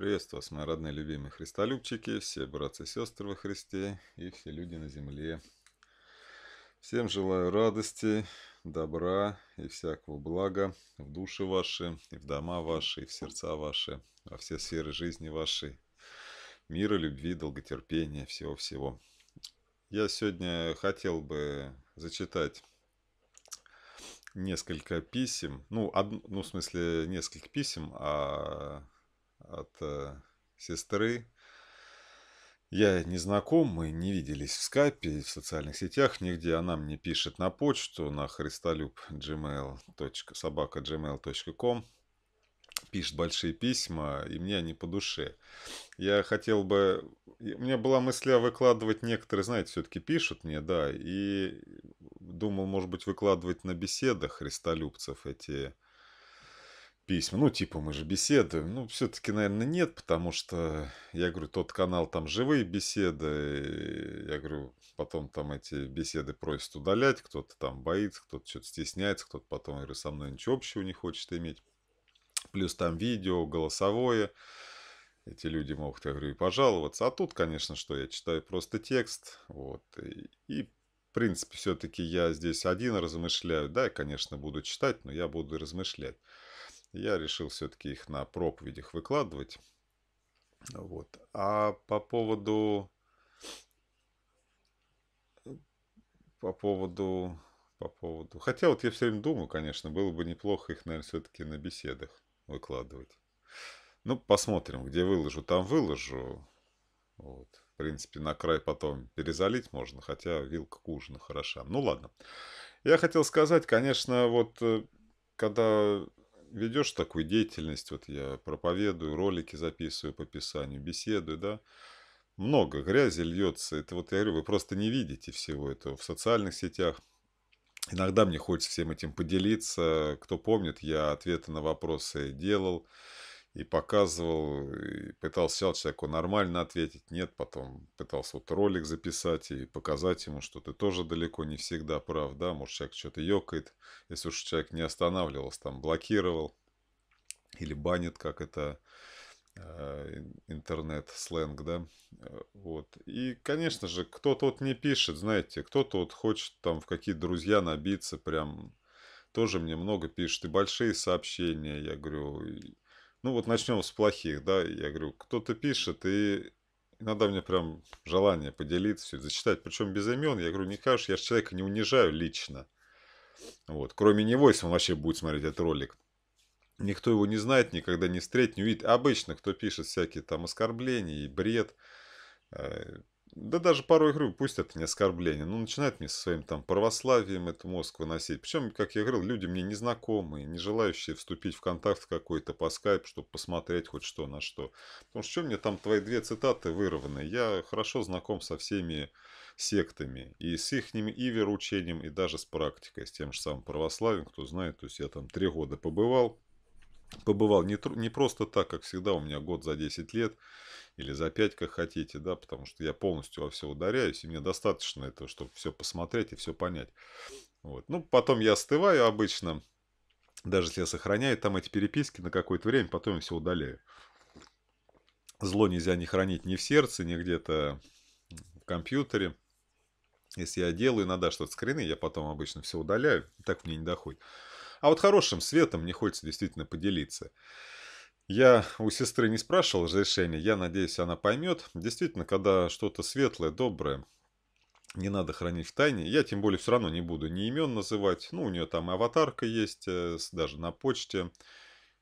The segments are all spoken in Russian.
Приветствую вас, мои родные любимые христолюбчики, все братцы и сестры во Христе и все люди на земле. Всем желаю радости, добра и всякого блага в души ваши, и в дома ваши, и в сердца ваши, во все сферы жизни вашей, мира, любви, долготерпения, всего-всего. Я сегодня хотел бы зачитать несколько писем, ну, од... ну в смысле, несколько писем, а от э, сестры. Я не знаком, мы не виделись в скайпе, в социальных сетях, нигде. Она мне пишет на почту на христолюб.gmail.com эм эм пишет большие письма, и мне они по душе. Я хотел бы... У меня была мысль а выкладывать некоторые, знаете, все-таки пишут мне, да, и думал, может быть, выкладывать на беседах христолюбцев эти письма, ну, типа мы же беседуем, ну, все-таки, наверное, нет, потому что, я говорю, тот канал, там живые беседы, я говорю, потом там эти беседы просят удалять, кто-то там боится, кто-то что-то стесняется, кто-то потом, я говорю, со мной ничего общего не хочет иметь, плюс там видео, голосовое, эти люди могут, я говорю, и пожаловаться, а тут, конечно, что, я читаю просто текст, вот, и, и в принципе, все-таки я здесь один размышляю. Да, я, конечно, буду читать, но я буду размышлять. Я решил все-таки их на проповедях выкладывать. Вот. А по поводу... По поводу... По поводу... Хотя вот я все время думаю, конечно, было бы неплохо их, наверное, все-таки на беседах выкладывать. Ну, посмотрим, где выложу, там выложу. Вот. В принципе, на край потом перезалить можно, хотя вилка к ужину хороша. Ну, ладно. Я хотел сказать, конечно, вот э, когда ведешь такую деятельность, вот я проповедую, ролики записываю по писанию, беседую, да, много грязи льется. Это вот я говорю, вы просто не видите всего этого в социальных сетях. Иногда мне хочется всем этим поделиться. Кто помнит, я ответы на вопросы делал и показывал, и пытался человеку нормально ответить, нет, потом пытался вот ролик записать и показать ему, что ты тоже далеко не всегда прав, да, может, человек что-то ёкает, если уж человек не останавливался, там, блокировал или банит, как это э, интернет-сленг, да, э, вот. И, конечно же, кто-то вот не пишет, знаете, кто-то вот хочет там в какие-то друзья набиться прям, тоже мне много пишет, и большие сообщения, я говорю, ну вот начнем с плохих, да, я говорю, кто-то пишет, и иногда мне прям желание поделиться, зачитать, причем без имен. Я говорю, не кажешь, я же человека не унижаю лично. Вот. Кроме него, если он вообще будет смотреть этот ролик. Никто его не знает, никогда не встретит, не увидит. Обычно, кто пишет всякие там оскорбления и бред, э, да даже пару говорю, пусть это не оскорбление, но начинает мне со своим там православием эту мозг выносить. Причем, как я говорил, люди мне незнакомые, не желающие вступить в контакт какой-то по скайпу, чтобы посмотреть хоть что на что. Потому что, что мне там твои две цитаты вырваны? Я хорошо знаком со всеми сектами, и с их и вероучением, и даже с практикой, с тем же самым православием, кто знает, то есть я там три года побывал, побывал не, не просто так, как всегда, у меня год за 10 лет, или за пять как хотите, да, потому что я полностью во все ударяюсь, и мне достаточно этого, чтобы все посмотреть и все понять. Вот. Ну, потом я остываю обычно, даже если я сохраняю там эти переписки на какое-то время, потом я все удаляю. Зло нельзя не хранить ни в сердце, ни где-то в компьютере. Если я делаю иногда что-то скрины, я потом обычно все удаляю, так мне не доходит. А вот хорошим светом мне хочется действительно поделиться. Я у сестры не спрашивал разрешения, я надеюсь, она поймет. Действительно, когда что-то светлое, доброе, не надо хранить в тайне. Я тем более все равно не буду ни имен называть. Ну, у нее там аватарка есть, э, даже на почте.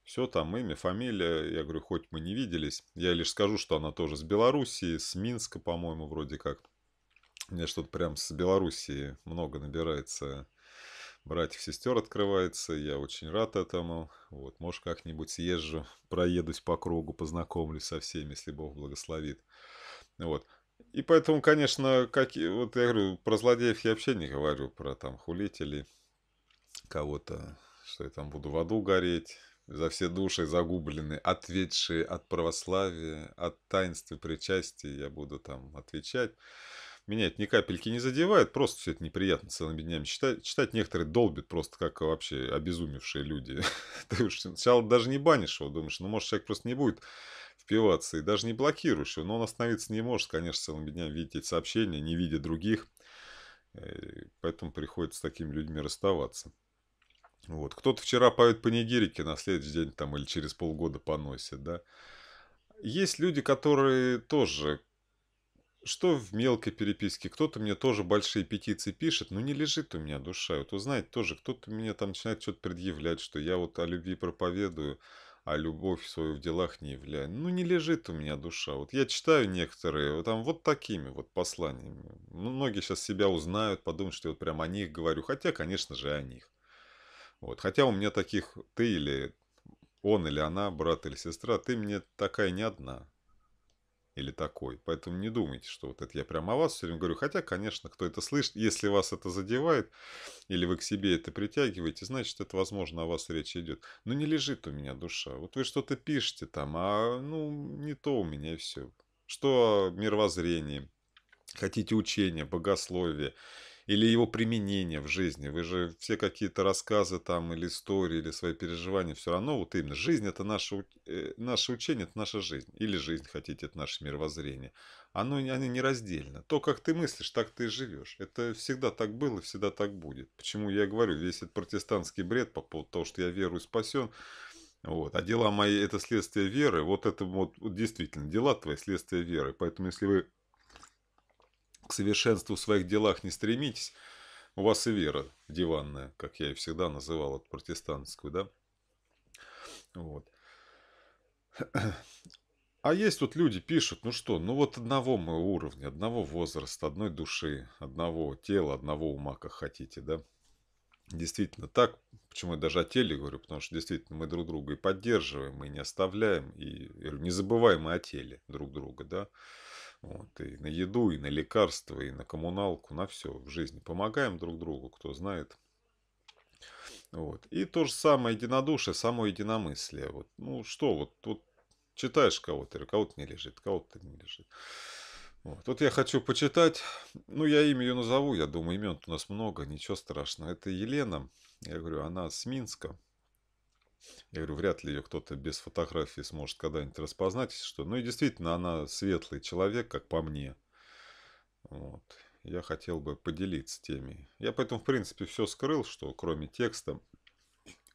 Все там, имя, фамилия. Я говорю, хоть мы не виделись. Я лишь скажу, что она тоже с Белоруссии, с Минска, по-моему, вроде как. Мне что-то прям с Белоруссии много набирается братьев-сестер открывается. Я очень рад этому. Вот, может, как-нибудь съезжу, проедусь по кругу, познакомлюсь со всеми, если Бог благословит. Вот. И поэтому, конечно, как, вот я говорю, про злодеев я вообще не говорю, про там хулителей, кого-то, что я там буду в аду гореть, за все души загубленные, ответшие от православия, от таинства причастия, я буду там отвечать меня это ни капельки не задевает, просто все это неприятно целыми днями читать. Читать некоторые долбит просто, как вообще обезумевшие люди. Ты уж сначала даже не банишь его, думаешь, ну, может, человек просто не будет впиваться, и даже не блокируешь его, но он остановиться не может, конечно, целыми днями видеть эти сообщения, не видя других, э, поэтому приходится с такими людьми расставаться. Вот. Кто-то вчера поет по Нигерике, на следующий день там или через полгода поносит, да. Есть люди, которые тоже что в мелкой переписке? Кто-то мне тоже большие петиции пишет, но не лежит у меня душа. Вот узнать тоже, кто-то мне там начинает что-то предъявлять, что я вот о любви проповедую, а любовь свою в делах не являю. Ну, не лежит у меня душа. Вот я читаю некоторые, вот там вот такими вот посланиями. Ну, многие сейчас себя узнают, подумают, что я вот прям о них говорю. Хотя, конечно же, о них. Вот. Хотя у меня таких ты или он или она, брат или сестра, ты мне такая не одна или такой. Поэтому не думайте, что вот это я прямо о вас все время говорю. Хотя, конечно, кто это слышит, если вас это задевает, или вы к себе это притягиваете, значит, это, возможно, о вас речь идет. Но не лежит у меня душа. Вот вы что-то пишете там, а ну не то у меня и все. Что о хотите учения, богословие или его применение в жизни. Вы же все какие-то рассказы там или истории, или свои переживания, все равно вот именно жизнь это наше, э, наше учение, это наша жизнь. Или жизнь, хотите, это наше мировоззрение. Оно, оно нераздельно. То, как ты мыслишь, так ты и живешь. Это всегда так было, всегда так будет. Почему я говорю, весь этот протестантский бред по поводу того, что я верую спасен, вот. А дела мои – это следствие веры. Вот это вот, вот действительно, дела твои – следствие веры. Поэтому, если вы к совершенству в своих делах не стремитесь, у вас и вера диванная, как я и всегда называл, от протестантскую, да? Вот. А есть вот люди пишут, ну что, ну вот одного мы уровня, одного возраста, одной души, одного тела, одного ума, как хотите, да? Действительно так, почему я даже о теле говорю, потому что действительно мы друг друга и поддерживаем, и не оставляем, и, не забываем мы о теле друг друга, да? Вот, и на еду, и на лекарства, и на коммуналку, на все в жизни. Помогаем друг другу, кто знает. Вот. И то же самое единодушие, само единомыслие. Вот. Ну что, вот, вот читаешь кого-то, кого-то не лежит, кого-то не лежит. Вот. Тут я хочу почитать, ну, я имя ее назову, я думаю, имен у нас много, ничего страшного. Это Елена, я говорю, она с Минска, я говорю, вряд ли ее кто-то без фотографии сможет когда-нибудь распознать, что. Ну и действительно, она светлый человек, как по мне. Вот. Я хотел бы поделиться теми. Я поэтому, в принципе, все скрыл, что кроме текста,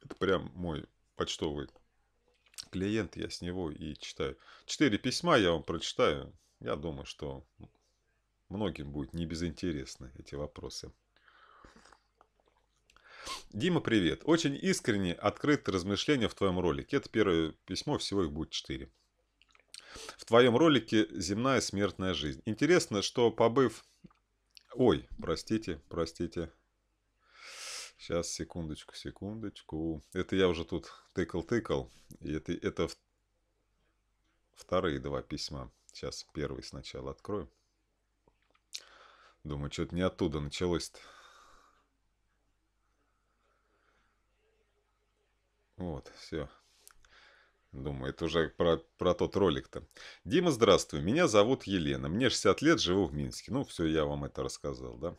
это прям мой почтовый клиент, я с него и читаю. Четыре письма я вам прочитаю. Я думаю, что многим будет не безинтересны эти вопросы. Дима, привет. Очень искренне, открытые размышления в твоем ролике. Это первое письмо, всего их будет четыре. В твоем ролике «Земная смертная жизнь». Интересно, что побыв... Ой, простите, простите. Сейчас, секундочку, секундочку. Это я уже тут тыкал-тыкал. Это, это вторые два письма. Сейчас первый сначала открою. Думаю, что-то не оттуда началось-то. Вот, все. Думаю, это уже про, про тот ролик-то. Дима, здравствуй, меня зовут Елена, мне 60 лет, живу в Минске. Ну, все, я вам это рассказал, да?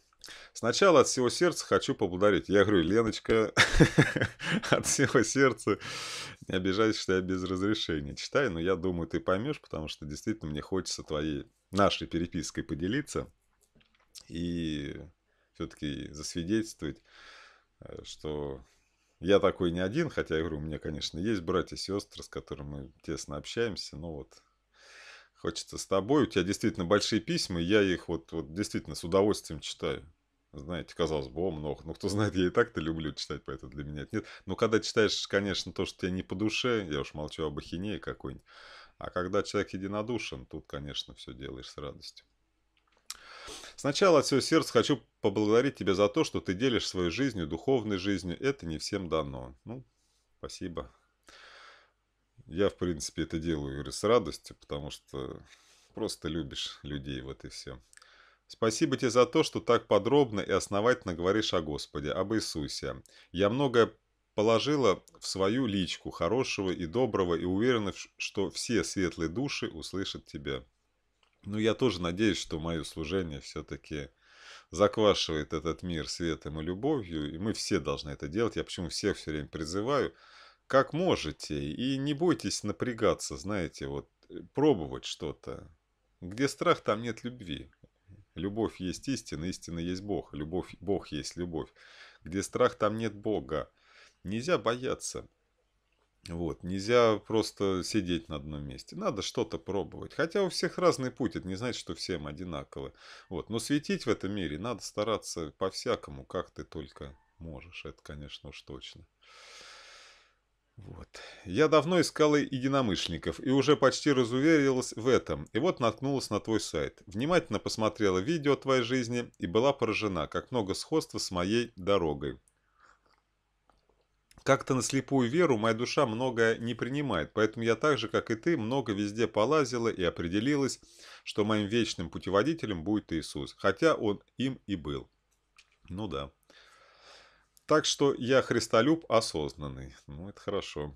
Сначала от всего сердца хочу поблагодарить. Я говорю, Леночка, от всего сердца не обижайся, что я без разрешения читаю, но я думаю, ты поймешь, потому что действительно мне хочется твоей, нашей перепиской поделиться и все-таки засвидетельствовать, э, что я такой не один, хотя, я говорю, у меня, конечно, есть братья и сестры, с которыми мы тесно общаемся, но вот хочется с тобой. У тебя действительно большие письма, и я их вот, вот действительно с удовольствием читаю. Знаете, казалось бы, о, много. Ну, кто знает, я и так-то люблю читать, поэтому для меня это нет. Но когда читаешь, конечно, то, что тебе не по душе, я уж молчу об ахинее какой-нибудь, а когда человек единодушен, тут, конечно, все делаешь с радостью. Сначала от всего сердца хочу поблагодарить тебя за то, что ты делишь свою жизнью, духовной жизнью. Это не всем дано. Ну, спасибо. Я, в принципе, это делаю с радостью, потому что просто любишь людей, вот и все. Спасибо тебе за то, что так подробно и основательно говоришь о Господе, об Иисусе. Я многое положила в свою личку хорошего и доброго и уверена, что все светлые души услышат тебя. Ну, я тоже надеюсь, что мое служение все-таки заквашивает этот мир светом и любовью, и мы все должны это делать. Я почему всех все время призываю, как можете, и не бойтесь напрягаться, знаете, вот э, пробовать что-то. Где страх, там нет любви. Любовь есть истина, истина есть Бог, любовь, Бог есть любовь. Где страх, там нет Бога. Нельзя бояться. Вот, нельзя просто сидеть на одном месте. Надо что-то пробовать. Хотя у всех разный путь, это не значит, что всем одинаково. Вот, но светить в этом мире надо стараться по-всякому, как ты только можешь. Это, конечно, уж точно. Вот. Я давно искал единомышленников и уже почти разуверилась в этом. И вот наткнулась на твой сайт. Внимательно посмотрела видео о твоей жизни и была поражена, как много сходства с моей дорогой. Как-то на слепую веру моя душа многое не принимает, поэтому я так же, как и ты, много везде полазила и определилась, что моим вечным путеводителем будет Иисус, хотя Он им и был. Ну да. Так что я христолюб осознанный. Ну, это хорошо.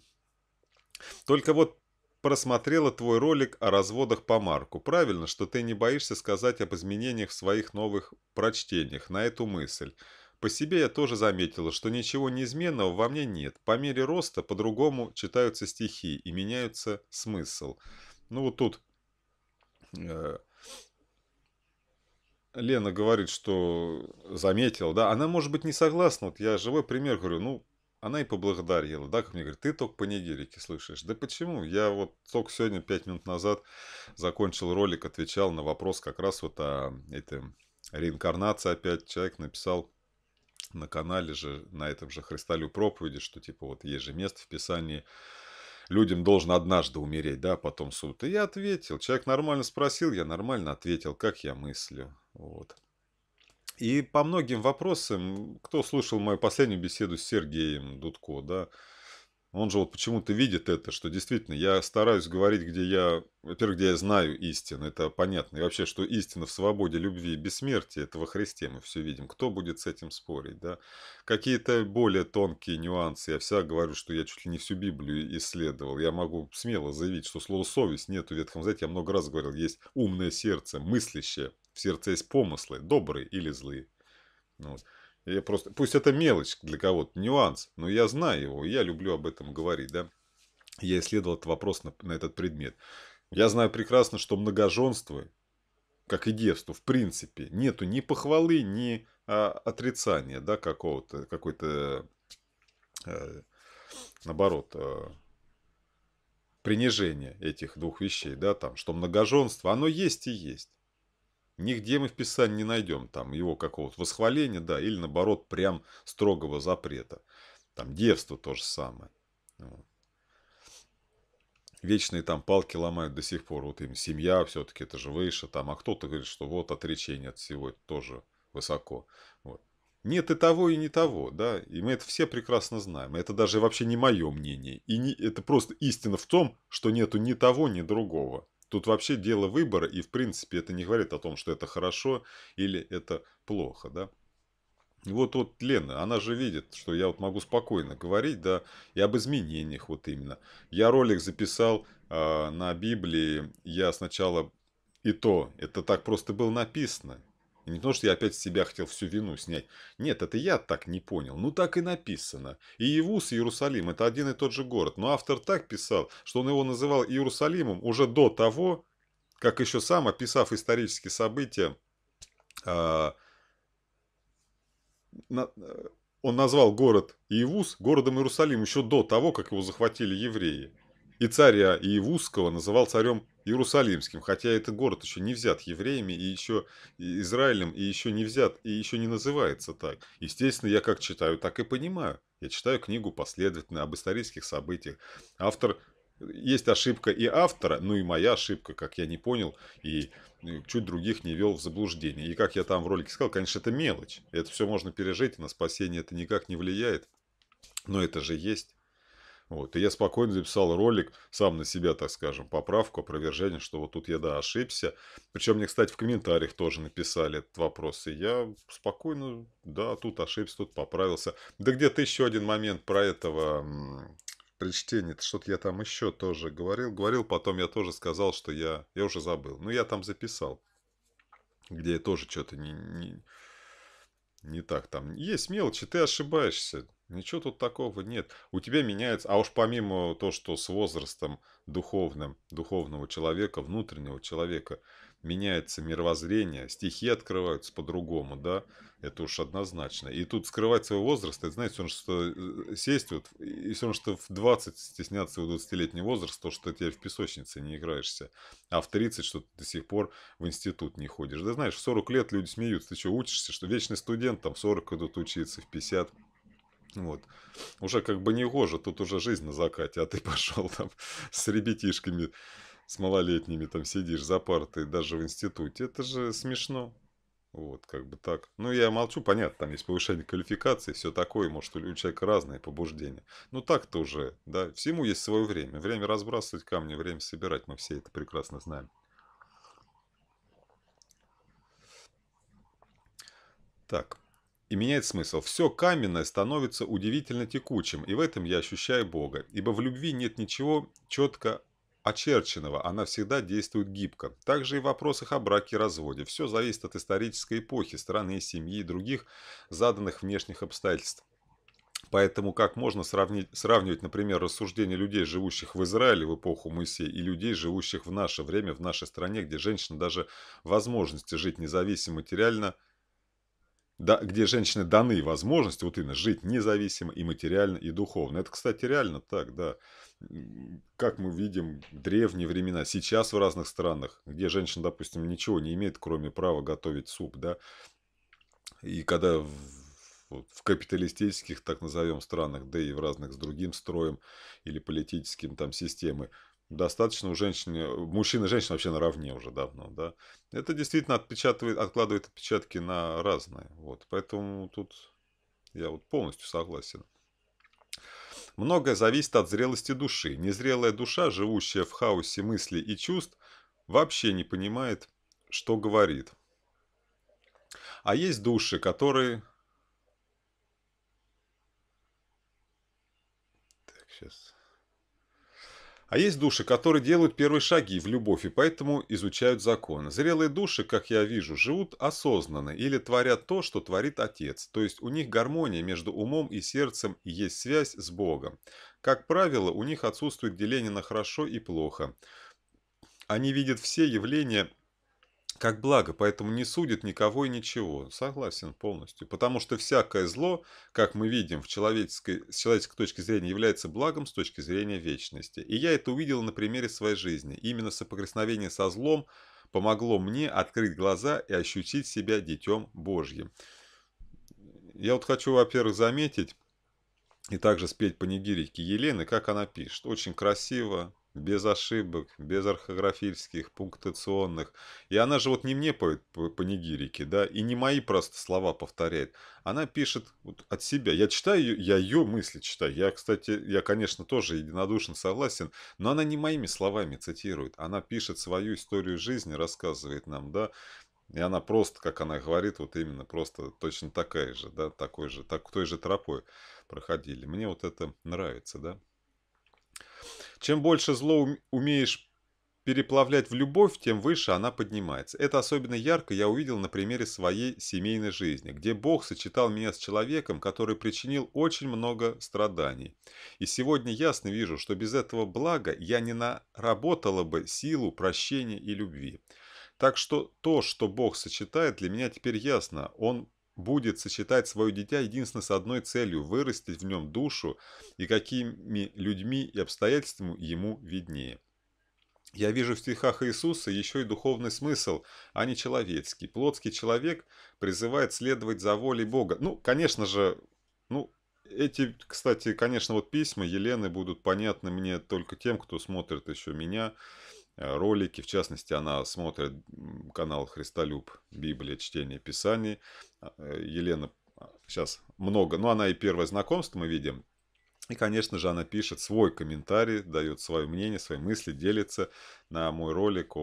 Только вот просмотрела твой ролик о разводах по Марку. Правильно, что ты не боишься сказать об изменениях в своих новых прочтениях на эту мысль. По себе я тоже заметила, что ничего неизменного во мне нет. По мере роста по-другому читаются стихи и меняются смысл. Ну вот тут э, Лена говорит, что заметила, да, она может быть не согласна, вот я живой пример говорю, ну, она и поблагодарила, да, как мне говорит, ты только понедельники слышишь. Да почему? Я вот только сегодня, пять минут назад, закончил ролик, отвечал на вопрос как раз вот о этой реинкарнации опять. Человек написал, на канале же, на этом же Христалю проповеди, что типа вот есть же место в Писании, людям должно однажды умереть, да, потом суд. И я ответил. Человек нормально спросил, я нормально ответил, как я мыслю. Вот. И по многим вопросам, кто слушал мою последнюю беседу с Сергеем Дудко, да, он же вот почему-то видит это, что действительно я стараюсь говорить, где я, во-первых, где я знаю истину, это понятно. И вообще, что истина в свободе, любви и бессмертии, это во Христе мы все видим. Кто будет с этим спорить, да? Какие-то более тонкие нюансы. Я всегда говорю, что я чуть ли не всю Библию исследовал. Я могу смело заявить, что слово «совесть» нет в Ветхом Завете. Я много раз говорил, есть умное сердце, мыслящее. В сердце есть помыслы, добрые или злые. Вот. Я просто... Пусть это мелочь для кого-то, нюанс, но я знаю его, я люблю об этом говорить, да. Я исследовал этот вопрос на, на этот предмет. Я знаю прекрасно, что многоженство, как и девство, в принципе, нету ни похвалы, ни а, отрицания, да, какого-то, какой-то, а, наоборот, а, принижения этих двух вещей, да, там, что многоженство, оно есть и есть. Нигде мы в Писании не найдем там его какого-то восхваления, да, или наоборот, прям строгого запрета. Там девство то же самое. Вечные там палки ломают до сих пор. Вот им семья все-таки, это же выше там. А кто-то говорит, что вот отречение от всего, это тоже высоко. Вот. Нет и того, и не того, да, и мы это все прекрасно знаем. Это даже вообще не мое мнение. И не, это просто истина в том, что нету ни того, ни другого. Тут вообще дело выбора, и в принципе это не говорит о том, что это хорошо или это плохо, да. Вот, вот Лена, она же видит, что я вот могу спокойно говорить, да, и об изменениях вот именно. Я ролик записал э, на Библии, я сначала и то, это так просто было написано, и не потому, что я опять с себя хотел всю вину снять. Нет, это я так не понял. Ну, так и написано. И Иевус, и Иерусалим – это один и тот же город. Но автор так писал, что он его называл Иерусалимом уже до того, как еще сам, описав исторические события, а, э, он назвал город Иевус городом Иерусалим еще до того, как его захватили евреи. И царя Иевузского называл царем Иерусалимским, хотя этот город еще не взят евреями, и еще Израилем, и еще не взят, и еще не называется так. Естественно, я как читаю, так и понимаю. Я читаю книгу последовательно об исторических событиях. Автор есть ошибка и автора, ну и моя ошибка, как я не понял, и ну, чуть других не вел в заблуждение. И как я там в ролике сказал, конечно, это мелочь. Это все можно пережить, на спасение это никак не влияет. Но это же есть. Вот. И я спокойно записал ролик, сам на себя, так скажем, поправку, опровержение, что вот тут я, да, ошибся. Причем мне, кстати, в комментариях тоже написали этот вопрос. И я спокойно, да, тут ошибся, тут поправился. Да где-то еще один момент про этого при чтении, что-то я там еще тоже говорил, говорил, потом я тоже сказал, что я, я уже забыл. но ну, я там записал, где я тоже что-то не, не, не так там. Есть мелочи, ты ошибаешься. Ничего тут такого нет. У тебя меняется, а уж помимо то, что с возрастом духовным, духовного человека, внутреннего человека, меняется мировоззрение, стихи открываются по-другому, да, это уж однозначно. И тут скрывать свой возраст, это, знаете, все равно, что э, сесть вот, и все равно, что в 20 стесняться своего 20-летнего возраста, то, что ты в песочнице не играешься, а в 30, что ты до сих пор в институт не ходишь. Да знаешь, в 40 лет люди смеются, ты что, учишься, что вечный студент, там, в 40 идут учиться, в 50 вот. Уже как бы не гоже, тут уже жизнь на закате, а ты пошел там с ребятишками, с малолетними там сидишь за партой, даже в институте. Это же смешно. Вот, как бы так. Ну, я молчу, понятно, там есть повышение квалификации, все такое, может, у человека разные побуждения. Ну, так то уже, да, всему есть свое время. Время разбрасывать камни, время собирать, мы все это прекрасно знаем. Так, и меняет смысл. Все каменное становится удивительно текучим, и в этом я ощущаю Бога, ибо в любви нет ничего четко очерченного, она всегда действует гибко. Также и в вопросах о браке и разводе. Все зависит от исторической эпохи, страны, семьи и других заданных внешних обстоятельств. Поэтому как можно сравнить, сравнивать, например, рассуждения людей, живущих в Израиле в эпоху Моисея, и людей, живущих в наше время, в нашей стране, где женщина даже возможности жить независимо материально – да, где женщины даны возможность, вот именно, жить независимо и материально, и духовно. Это, кстати, реально так, да. Как мы видим, древние времена, сейчас в разных странах, где женщина, допустим, ничего не имеет, кроме права готовить суп, да. И когда в, в капиталистических, так назовем, странах, да и в разных с другим строем или политическим там системы, достаточно у женщины, э, мужчин и женщин вообще наравне уже давно, да. Это действительно отпечатывает, откладывает отпечатки на разные, вот. Поэтому тут я вот полностью согласен. Многое зависит от зрелости души. Незрелая душа, живущая в хаосе мыслей и чувств, вообще не понимает, что говорит. А есть души, которые... Так, сейчас... А есть души, которые делают первые шаги в любовь и поэтому изучают законы. Зрелые души, как я вижу, живут осознанно или творят то, что творит Отец. То есть у них гармония между умом и сердцем и есть связь с Богом. Как правило, у них отсутствует деление на хорошо и плохо. Они видят все явления как благо, поэтому не судит никого и ничего. Согласен полностью. Потому что всякое зло, как мы видим, в человеческой, с человеческой точки зрения является благом с точки зрения вечности. И я это увидел на примере своей жизни. Именно соприкосновение со злом помогло мне открыть глаза и ощутить себя Детем Божьим. Я вот хочу, во-первых, заметить и также спеть панигирики Елены, как она пишет. Очень красиво, без ошибок, без орхографических, пунктационных. И она же вот не мне поет по панигирики, да, и не мои просто слова повторяет. Она пишет вот от себя. Я читаю ее, я ее мысли читаю. Я, кстати, я, конечно, тоже единодушно согласен, но она не моими словами цитирует. Она пишет свою историю жизни, рассказывает нам, да, и она просто, как она говорит, вот именно просто точно такая же, да, такой же, так, той же тропой проходили. Мне вот это нравится, да. Чем больше зло умеешь переплавлять в любовь, тем выше она поднимается. Это особенно ярко я увидел на примере своей семейной жизни, где Бог сочетал меня с человеком, который причинил очень много страданий. И сегодня ясно вижу, что без этого блага я не наработала бы силу прощения и любви. Так что то, что Бог сочетает, для меня теперь ясно. Он будет сочетать свое дитя единственно с одной целью – вырастить в нем душу и какими людьми и обстоятельствами ему виднее. Я вижу в стихах Иисуса еще и духовный смысл, а не человеческий. Плотский человек призывает следовать за волей Бога. Ну, конечно же, ну, эти, кстати, конечно, вот письма Елены будут понятны мне только тем, кто смотрит еще меня. Э, ролики. В частности, она смотрит канал Христолюб Библия, чтение Писаний. А, э, Елена сейчас а, много, но ну, она и первое знакомство мы видим. И, конечно же, она пишет свой комментарий, дает свое мнение, свои мысли, делится на мой ролик,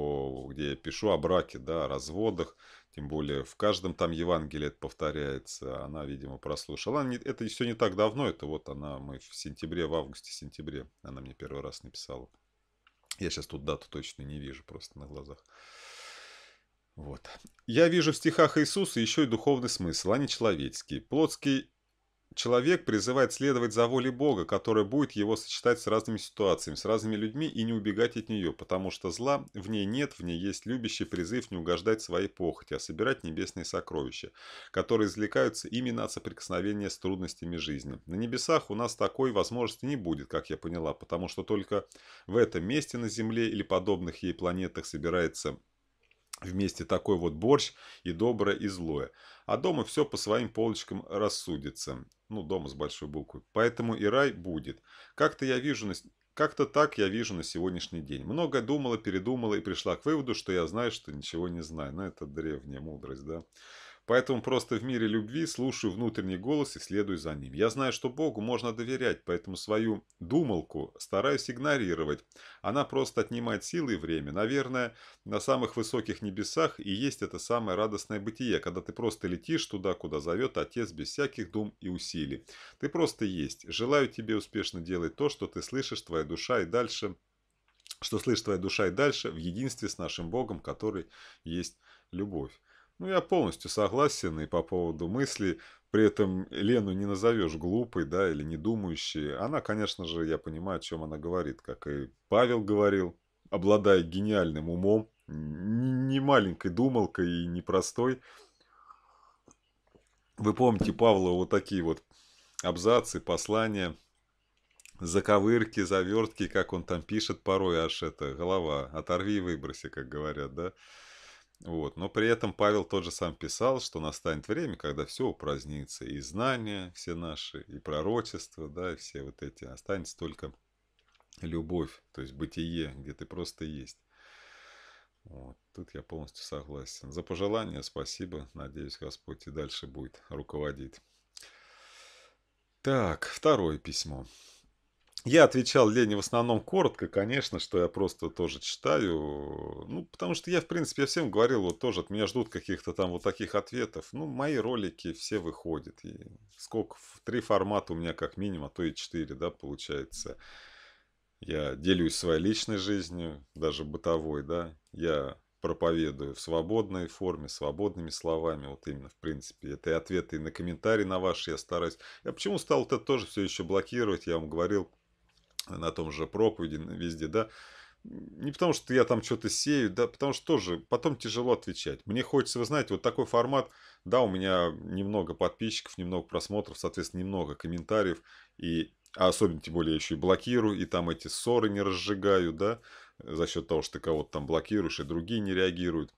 где я пишу о браке, да, о разводах. Тем более в каждом там Евангелие это повторяется. Она, видимо, прослушала. Она не, это все не так давно. Это вот она, мы в сентябре, в августе, сентябре. Она мне первый раз написала. Я сейчас тут дату точно не вижу, просто на глазах. Вот. «Я вижу в стихах Иисуса еще и духовный смысл, а не человеческий. Плотский человек призывает следовать за волей Бога, которая будет его сочетать с разными ситуациями, с разными людьми и не убегать от нее, потому что зла в ней нет, в ней есть любящий призыв не угождать своей похоти, а собирать небесные сокровища, которые извлекаются именно от соприкосновения с трудностями жизни. На небесах у нас такой возможности не будет, как я поняла, потому что только в этом месте на Земле или подобных ей планетах собирается вместе такой вот борщ и доброе, и злое. А дома все по своим полочкам рассудится. Ну, дома с большой буквы. Поэтому и рай будет. Как-то я вижу на... Как-то так я вижу на сегодняшний день. Много думала, передумала и пришла к выводу, что я знаю, что ничего не знаю. Но ну, это древняя мудрость, да? Поэтому просто в мире любви слушаю внутренний голос и следую за ним. Я знаю, что Богу можно доверять, поэтому свою думалку стараюсь игнорировать. Она просто отнимает силы и время. Наверное, на самых высоких небесах и есть это самое радостное бытие, когда ты просто летишь туда, куда зовет Отец без всяких дум и усилий. Ты просто есть. Желаю тебе успешно делать то, что ты слышишь, твоя душа и дальше что слышит твоя душа и дальше в единстве с нашим Богом, который есть любовь. Ну, я полностью согласен и по поводу мыслей. При этом Лену не назовешь глупой, да, или не думающей. Она, конечно же, я понимаю, о чем она говорит, как и Павел говорил, обладая гениальным умом, не маленькой думалкой и непростой. Вы помните Павла вот такие вот абзацы, послания, заковырки, завертки, как он там пишет порой аж это, голова, оторви и выброси, как говорят, да. Вот. Но при этом Павел тот же сам писал, что настанет время, когда все упразднится, и знания все наши, и пророчества, да, и все вот эти. Останется только любовь, то есть бытие, где ты просто есть. Вот. Тут я полностью согласен. За пожелания спасибо. Надеюсь, Господь и дальше будет руководить. Так, второе письмо. Я отвечал Лене в основном коротко, конечно, что я просто тоже читаю. Ну, потому что я, в принципе, я всем говорил, вот тоже от меня ждут каких-то там вот таких ответов. Ну, мои ролики все выходят. И сколько? Три формата у меня как минимум, а то и четыре, да, получается. Я делюсь своей личной жизнью, даже бытовой, да. Я проповедую в свободной форме, свободными словами, вот именно, в принципе. Это и ответы и на комментарии на ваши я стараюсь. Я почему стал вот это тоже все еще блокировать, я вам говорил, на том же проповеди, везде, да, не потому, что я там что-то сею, да, потому что тоже потом тяжело отвечать. Мне хочется, вы знаете, вот такой формат, да, у меня немного подписчиков, немного просмотров, соответственно, немного комментариев, и а особенно, тем более, я еще и блокирую, и там эти ссоры не разжигаю, да, за счет того, что ты кого-то там блокируешь, и другие не реагируют.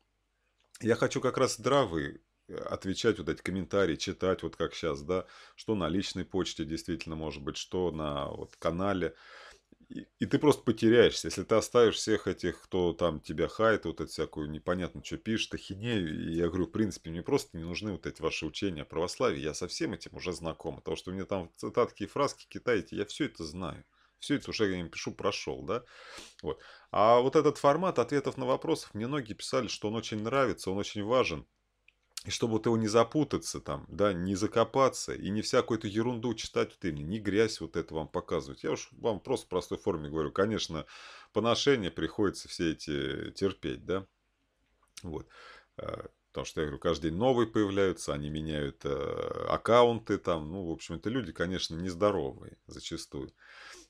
Я хочу как раз здравый Э, отвечать, вот эти комментарии, читать, вот как сейчас, да, что на личной почте действительно может быть, что на вот канале. И, и ты просто потеряешься. Если ты оставишь всех этих, кто там тебя хает, вот эту всякую непонятно что пишет, ахинею, и я говорю, в принципе, мне просто не нужны вот эти ваши учения о православии, я со всем этим уже знаком, потому что у меня там цитатки и фразки китаете, я все это знаю. Все это уже я им пишу, прошел, да? Вот. А вот этот формат ответов на вопросы, мне многие писали, что он очень нравится, он очень важен. И чтобы вот его не запутаться там, да, не закопаться и не всякую эту ерунду читать вот именно, не грязь вот это вам показывать. Я уж вам просто в простой форме говорю, конечно, поношение приходится все эти терпеть, да. Вот. А, потому что, я говорю, каждый день новые появляются, они меняют э, аккаунты там. Ну, в общем, это люди, конечно, нездоровые зачастую.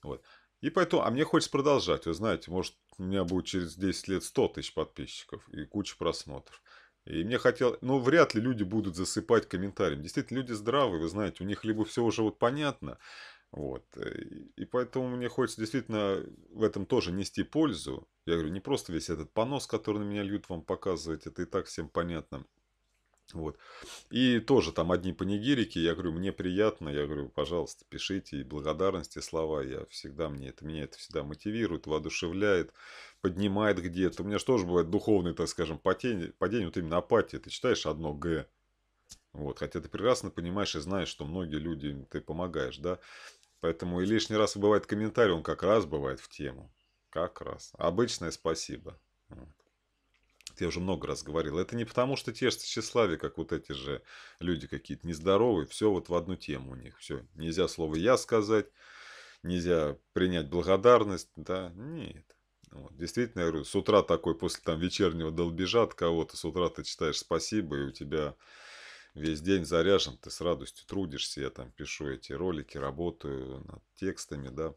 Вот. И поэтому, а мне хочется продолжать. Вы знаете, может, у меня будет через 10 лет 100 тысяч подписчиков и куча просмотров. И мне хотел, Ну, вряд ли люди будут засыпать комментариями. Действительно, люди здравые, вы знаете, у них либо все уже вот понятно, вот. И поэтому мне хочется действительно в этом тоже нести пользу. Я говорю, не просто весь этот понос, который на меня льют, вам показывать, это и так всем понятно. Вот. И тоже там одни панигирики, я говорю, мне приятно, я говорю, пожалуйста, пишите и благодарности слова, я всегда мне это, меня это всегда мотивирует, воодушевляет, поднимает где-то. У меня же тоже бывает духовный, так скажем, потень, падение, вот именно апатия, ты читаешь одно «г», вот, хотя ты прекрасно понимаешь и знаешь, что многие люди, ты помогаешь, да, поэтому и лишний раз бывает комментарий, он как раз бывает в тему, как раз, обычное спасибо. Вот я уже много раз говорил, это не потому, что те же тщеславие, как вот эти же люди какие-то нездоровые, все вот в одну тему у них, все, нельзя слово «я» сказать, нельзя принять благодарность, да, нет. Вот. Действительно, я говорю, с утра такой, после там вечернего долбежа от кого-то, с утра ты читаешь спасибо, и у тебя весь день заряжен, ты с радостью трудишься, я там пишу эти ролики, работаю над текстами, да,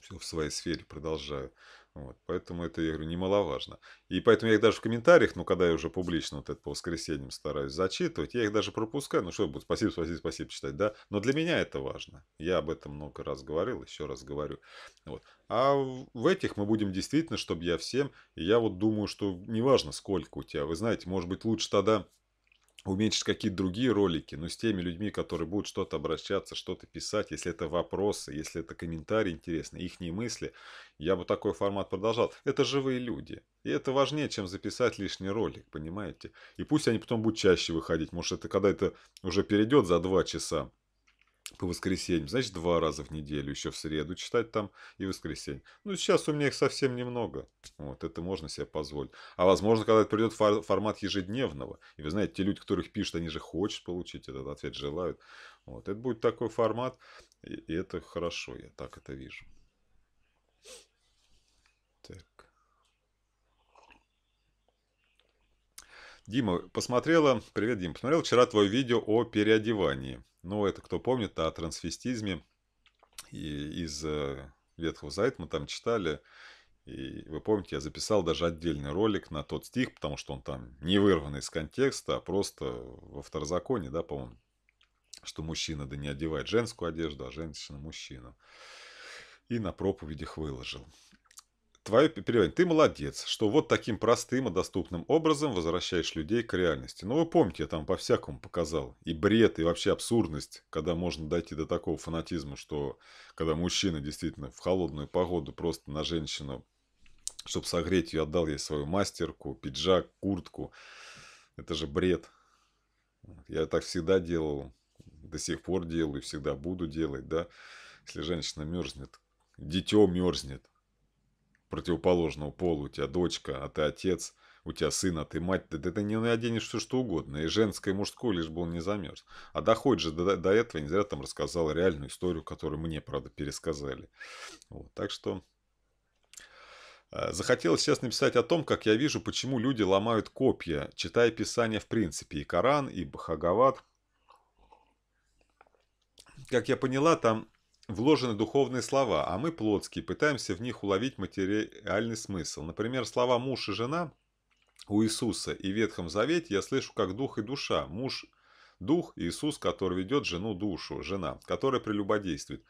все в своей сфере продолжаю. Вот, поэтому это, я говорю, немаловажно. И поэтому я их даже в комментариях, ну, когда я уже публично вот это по воскресеньям стараюсь зачитывать, я их даже пропускаю. Ну, что будет, спасибо, спасибо, спасибо читать, да? Но для меня это важно. Я об этом много раз говорил, еще раз говорю. Вот. А в этих мы будем действительно, чтобы я всем, и я вот думаю, что неважно, сколько у тебя. Вы знаете, может быть, лучше тогда уменьшишь какие-то другие ролики, но с теми людьми, которые будут что-то обращаться, что-то писать, если это вопросы, если это комментарии интересные, их не мысли, я бы такой формат продолжал. Это живые люди. И это важнее, чем записать лишний ролик, понимаете? И пусть они потом будут чаще выходить. Может, это когда это уже перейдет за два часа, по воскресеньям, значит, два раза в неделю, еще в среду читать там и воскресенье. Ну, сейчас у меня их совсем немного, вот, это можно себе позволить. А возможно, когда придет фор формат ежедневного, и вы знаете, те люди, которых пишут, они же хотят получить этот ответ, желают. Вот, это будет такой формат, и, и это хорошо, я так это вижу. Дима посмотрела, привет, Дим. посмотрел вчера твое видео о переодевании. Ну, это кто помнит, о трансвестизме и из э, Ветхого Завета мы там читали. И вы помните, я записал даже отдельный ролик на тот стих, потому что он там не вырван из контекста, а просто во второзаконе, да, по-моему, что мужчина да не одевает женскую одежду, а женщина мужчину. И на проповедях выложил твое переливание. Ты молодец, что вот таким простым и доступным образом возвращаешь людей к реальности. Но ну, вы помните, я там по-всякому показал. И бред, и вообще абсурдность, когда можно дойти до такого фанатизма, что когда мужчина действительно в холодную погоду просто на женщину, чтобы согреть ее, отдал ей свою мастерку, пиджак, куртку. Это же бред. Я так всегда делал, до сих пор делаю, всегда буду делать, да. Если женщина мерзнет, дитё мерзнет, противоположного пола, у тебя дочка, а ты отец, у тебя сын, а ты мать, ты, ты, ты не наденешь все что угодно, и женское, и мужское, лишь бы он не замерз. А доходит же до, до этого, не зря там рассказал реальную историю, которую мне, правда, пересказали. Вот, так что... Э, захотелось сейчас написать о том, как я вижу, почему люди ломают копья, читая Писание в принципе, и Коран, и Бахагават, Как я поняла, там вложены духовные слова, а мы плотские, пытаемся в них уловить материальный смысл. Например, слова «муж» и «жена» у Иисуса и в Ветхом Завете я слышу как «дух» и «душа», «муж» – «дух», Иисус, который ведет жену душу, жена, которая прелюбодействует.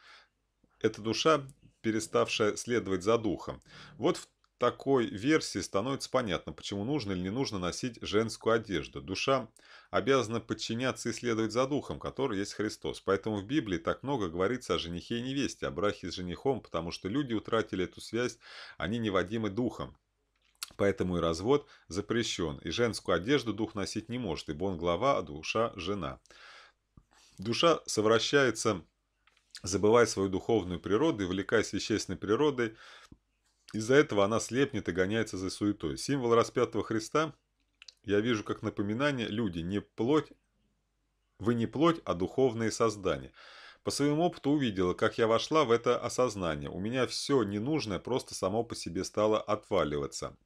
Это душа, переставшая следовать за духом. Вот в такой версии становится понятно, почему нужно или не нужно носить женскую одежду. Душа обязана подчиняться и следовать за духом, который есть Христос. Поэтому в Библии так много говорится о женихе и невесте, о браке с женихом, потому что люди утратили эту связь, они неводимы духом. Поэтому и развод запрещен, и женскую одежду дух носить не может, ибо он глава, а душа – жена. Душа совращается, забывая свою духовную природу и, влекаясь вещественной природой, из-за этого она слепнет и гоняется за суетой. Символ распятого Христа я вижу как напоминание «Люди, не плоть, вы не плоть, а духовные создания». По своему опыту увидела, как я вошла в это осознание. У меня все ненужное просто само по себе стало отваливаться.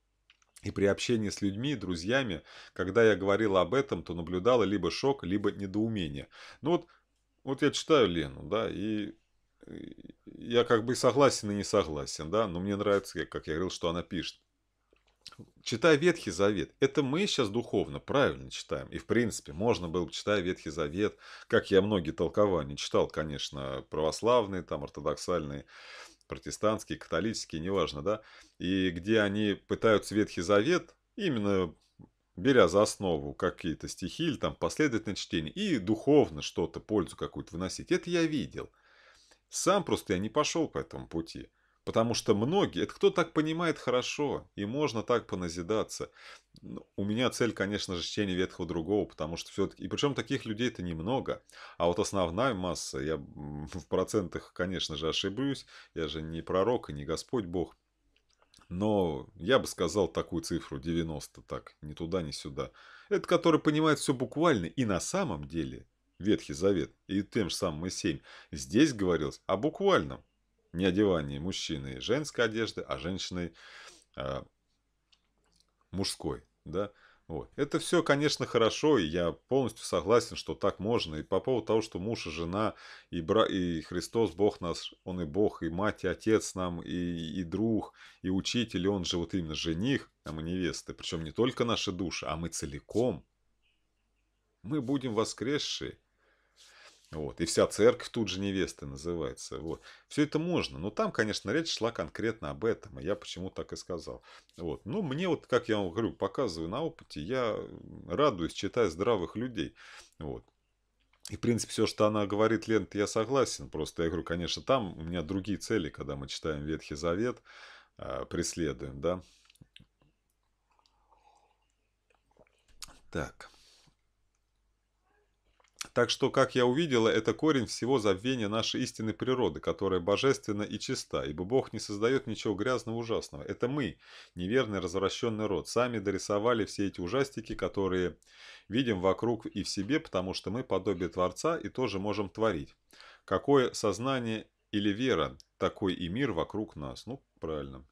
И при общении с людьми, друзьями, когда я говорила об этом, то наблюдала либо шок, либо недоумение. Ну вот, вот я читаю Лену, да, и я как бы и согласен, и не согласен, да, но мне нравится, как я говорил, что она пишет. Читая Ветхий Завет, это мы сейчас духовно правильно читаем. И, в принципе, можно было, читая Ветхий Завет, как я многие толкования читал, конечно, православные, там, ортодоксальные, протестантские, католические, неважно, да, и где они пытаются Ветхий Завет, именно беря за основу какие-то стихи или там последовательное чтение, и духовно что-то, пользу какую-то выносить. Это я видел. Сам просто я не пошел по этому пути. Потому что многие, это кто так понимает хорошо, и можно так поназидаться. Ну, у меня цель, конечно же, чтение ветхого другого, потому что все-таки... И причем таких людей это немного. А вот основная масса, я в процентах, конечно же, ошибаюсь, Я же не пророк и не Господь Бог. Но я бы сказал такую цифру, 90 так, ни туда, ни сюда. Это который понимает все буквально и на самом деле Ветхий Завет и тем же самым 7, здесь говорилось о буквальном не одевании мужчины и женской одежды, а женщины э, а, мужской. Да? Вот. Это все, конечно, хорошо, и я полностью согласен, что так можно. И по поводу того, что муж и жена, и, бра... и Христос, Бог нас, Он и Бог, и мать, и отец нам, и, и друг, и учитель, и Он же вот именно жених, а мы невесты. Причем не только наши души, а мы целиком. Мы будем воскресшие, вот. И вся церковь тут же невесты называется. Вот. Все это можно. Но там, конечно, речь шла конкретно об этом. И я почему так и сказал. Вот. Но ну, мне вот, как я вам говорю, показываю на опыте, я радуюсь, читая здравых людей. Вот. И, в принципе, все, что она говорит, Лен, я согласен. Просто я говорю, конечно, там у меня другие цели, когда мы читаем Ветхий Завет, а, преследуем, да. Так. Так что, как я увидела, это корень всего забвения нашей истинной природы, которая божественна и чиста, ибо Бог не создает ничего грязного ужасного. Это мы, неверный развращенный род, сами дорисовали все эти ужастики, которые видим вокруг и в себе, потому что мы подобие Творца и тоже можем творить. Какое сознание или вера, такой и мир вокруг нас. Ну, правильно.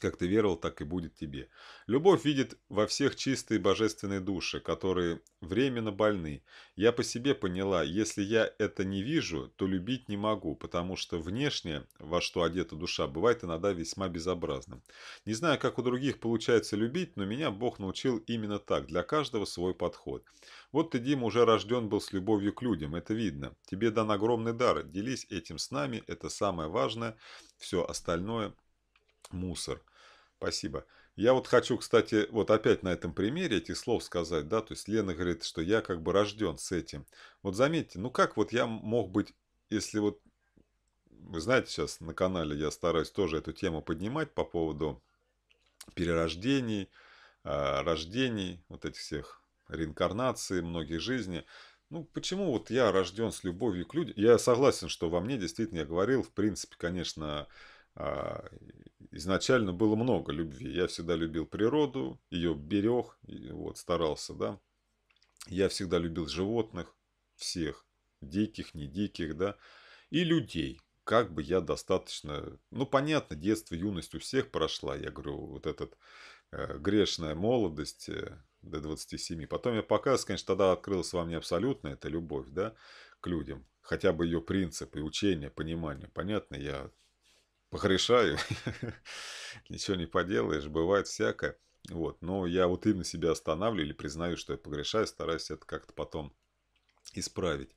Как ты веровал, так и будет тебе. Любовь видит во всех чистые божественные души, которые временно больны. Я по себе поняла, если я это не вижу, то любить не могу, потому что внешне, во что одета душа, бывает иногда весьма безобразным. Не знаю, как у других получается любить, но меня Бог научил именно так, для каждого свой подход. Вот ты, Дима, уже рожден был с любовью к людям, это видно. Тебе дан огромный дар, делись этим с нами, это самое важное, все остальное – Мусор. Спасибо. Я вот хочу, кстати, вот опять на этом примере этих слов сказать, да, то есть Лена говорит, что я как бы рожден с этим. Вот заметьте, ну как вот я мог быть, если вот, вы знаете, сейчас на канале я стараюсь тоже эту тему поднимать по поводу перерождений, а, рождений, вот этих всех реинкарнаций, многих жизней. Ну, почему вот я рожден с любовью к людям? Я согласен, что во мне действительно, я говорил, в принципе, конечно, а, изначально было много любви. Я всегда любил природу, ее берег, вот, старался, да. Я всегда любил животных, всех, диких, не диких, да, и людей. Как бы я достаточно, ну, понятно, детство, юность у всех прошла, я говорю, вот этот э, грешная молодость э, до 27. Потом я показ, конечно, тогда открылась во мне абсолютно эта любовь, да, к людям. Хотя бы ее принципы, учение, понимание. Понятно, я погрешаю, ничего не поделаешь, бывает всякое. Вот, но я вот именно себя останавливаю или признаю, что я погрешаю, стараюсь это как-то потом исправить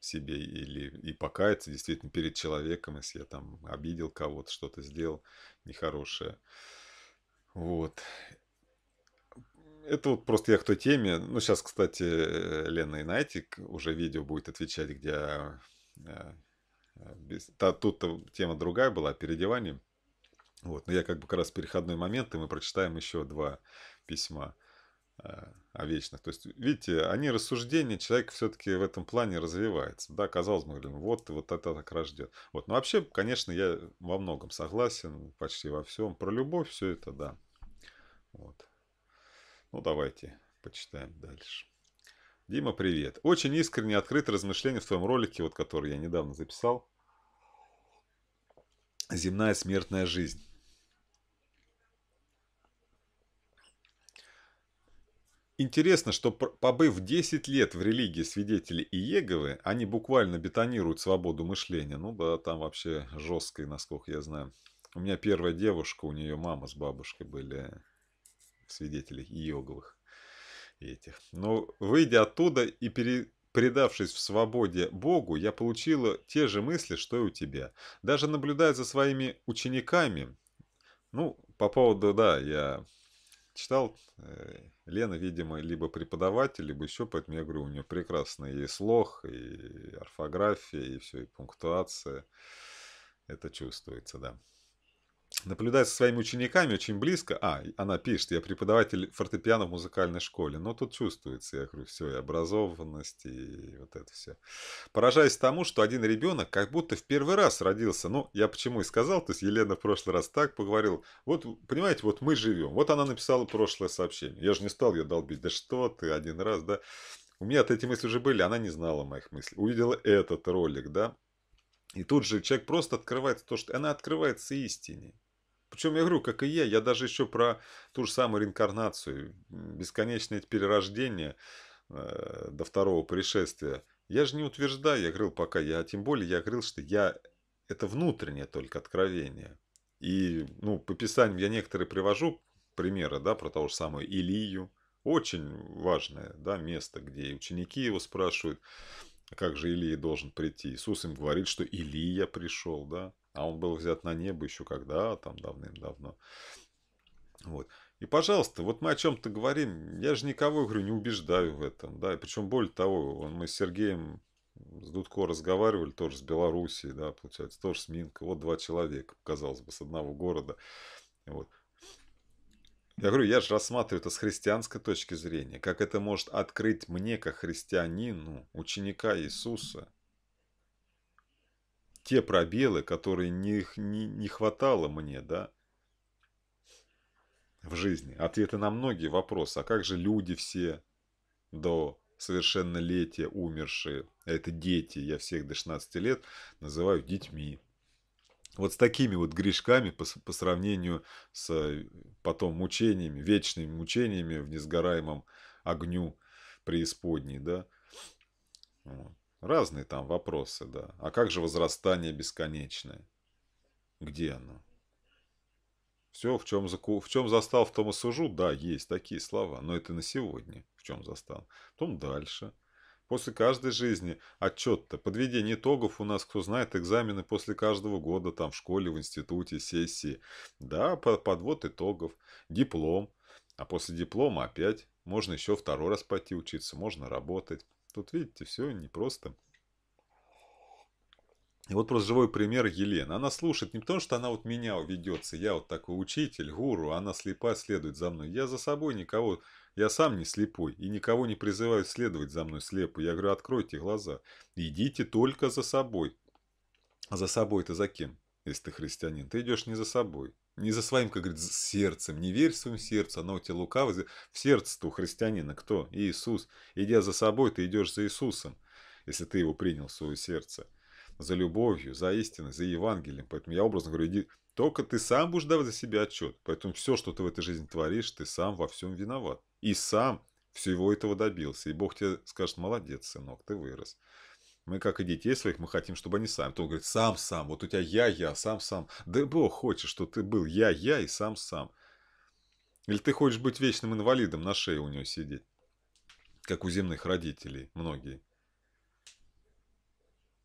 себе или и покаяться действительно перед человеком, если я там обидел кого-то, что-то сделал нехорошее. Вот. Это вот просто я к той теме. Ну, сейчас, кстати, Лена и Найтик уже видео будет отвечать, где э, без, та, тут тема другая была, переодевание. Вот, но я как бы как раз переходной момент, и мы прочитаем еще два письма а, о вечных. То есть, видите, они рассуждения, человек все-таки в этом плане развивается. Да, казалось бы, мы говорим, вот, вот это так рождет. Вот, но вообще, конечно, я во многом согласен, почти во всем. Про любовь все это, да. Вот. Ну, давайте почитаем дальше. Дима, привет. Очень искренне открыто размышление в своем ролике, вот который я недавно записал. Земная смертная жизнь. Интересно, что побыв 10 лет в религии свидетели Иеговы, они буквально бетонируют свободу мышления. Ну да, там вообще жесткое, насколько я знаю. У меня первая девушка, у нее мама с бабушкой были свидетели Иеговых этих. Но выйдя оттуда и пере... Предавшись в свободе Богу, я получила те же мысли, что и у тебя. Даже наблюдая за своими учениками, ну, по поводу, да, я читал, э, Лена, видимо, либо преподаватель, либо еще, поэтому я говорю, у нее прекрасный и слог, и орфография, и все, и пунктуация. Это чувствуется, да наблюдая со своими учениками очень близко. А, она пишет, я преподаватель фортепиано в музыкальной школе. Но ну, тут чувствуется, я говорю, все, и образованность, и вот это все. Поражаясь тому, что один ребенок как будто в первый раз родился. Ну, я почему и сказал, то есть Елена в прошлый раз так поговорил, Вот, понимаете, вот мы живем. Вот она написала прошлое сообщение. Я же не стал ее долбить. Да что ты, один раз, да? У меня-то эти мысли уже были, она не знала моих мыслей. Увидела этот ролик, да? И тут же человек просто открывается то, что она открывается истине. Причем я говорю, как и я, я даже еще про ту же самую реинкарнацию, бесконечное перерождение э, до второго пришествия. Я же не утверждаю, я говорил пока, я тем более я говорил, что я это внутреннее только откровение. И ну, по писаниям я некоторые привожу примеры, да, про того же самую Илию. Очень важное да, место, где ученики его спрашивают, как же Илия должен прийти? Иисус им говорит, что Илия пришел, да? А он был взят на небо еще когда, там давным-давно. Вот. И, пожалуйста, вот мы о чем-то говорим. Я же никого, говорю, не убеждаю в этом. Да? И причем, более того, мы с Сергеем с Дудко разговаривали, тоже с Белоруссией, да, получается, тоже с Минка. Вот два человека, казалось бы, с одного города. Вот. Я говорю, я же рассматриваю это с христианской точки зрения. Как это может открыть мне, как христианину, ученика Иисуса, те пробелы, которые не, не, не хватало мне, да, в жизни. Ответы на многие вопросы. А как же люди все до совершеннолетия умершие? Это дети, я всех до 16 лет называю детьми. Вот с такими вот грешками по, по сравнению с э, потом мучениями, вечными мучениями в несгораемом огню преисподней, да. Разные там вопросы, да. А как же возрастание бесконечное? Где оно? Все, в чем, заку... в чем застал, в том и сужу. Да, есть такие слова, но это на сегодня. В чем застал. Потом дальше. После каждой жизни отчет-то, подведение итогов у нас, кто знает, экзамены после каждого года, там в школе, в институте, сессии. Да, подвод итогов, диплом. А после диплома опять можно еще второй раз пойти учиться, можно работать. Тут, видите, все непросто. И вот просто живой пример Елена. Она слушает не потому, что она вот меня ведется, я вот такой учитель, гуру, она слепа следует за мной. Я за собой никого я сам не слепой и никого не призываю следовать за мной слепо. Я говорю, откройте глаза. Идите только за собой. А за собой ты за кем, если ты христианин? Ты идешь не за собой. Не за своим, как говорит, сердцем. Не верь в своем сердце, оно у тебя лукаво. В сердце-то у христианина кто? Иисус. Идя за собой, ты идешь за Иисусом, если ты его принял в свое сердце. За любовью, за истиной, за Евангелием. Поэтому я образно говорю, иди только ты сам будешь давать за себя отчет. Поэтому все, что ты в этой жизни творишь, ты сам во всем виноват. И сам всего этого добился. И Бог тебе скажет, молодец, сынок, ты вырос. Мы, как и детей своих, мы хотим, чтобы они сами. То он говорит, сам-сам, вот у тебя я-я, сам-сам. Да Бог хочет, чтобы ты был я-я и сам-сам. Или ты хочешь быть вечным инвалидом, на шее у него сидеть, как у земных родителей, многие.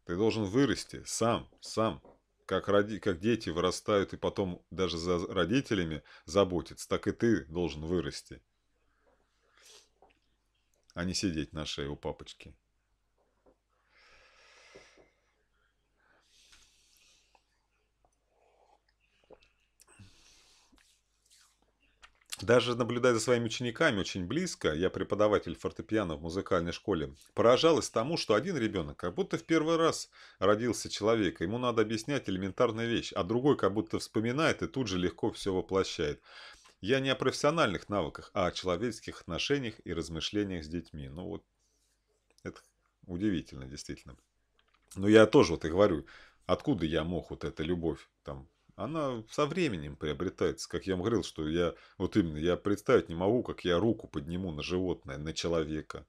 Ты должен вырасти сам, сам как, роди, как дети вырастают и потом даже за родителями заботиться, так и ты должен вырасти, а не сидеть на шее у папочки. Даже наблюдая за своими учениками очень близко, я преподаватель фортепиано в музыкальной школе, поражалась тому, что один ребенок как будто в первый раз родился человек, ему надо объяснять элементарную вещь, а другой как будто вспоминает и тут же легко все воплощает. Я не о профессиональных навыках, а о человеческих отношениях и размышлениях с детьми. Ну вот, это удивительно, действительно. Но я тоже вот и говорю, откуда я мог вот эта любовь там она со временем приобретается. Как я вам говорил, что я, вот именно, я представить не могу, как я руку подниму на животное, на человека.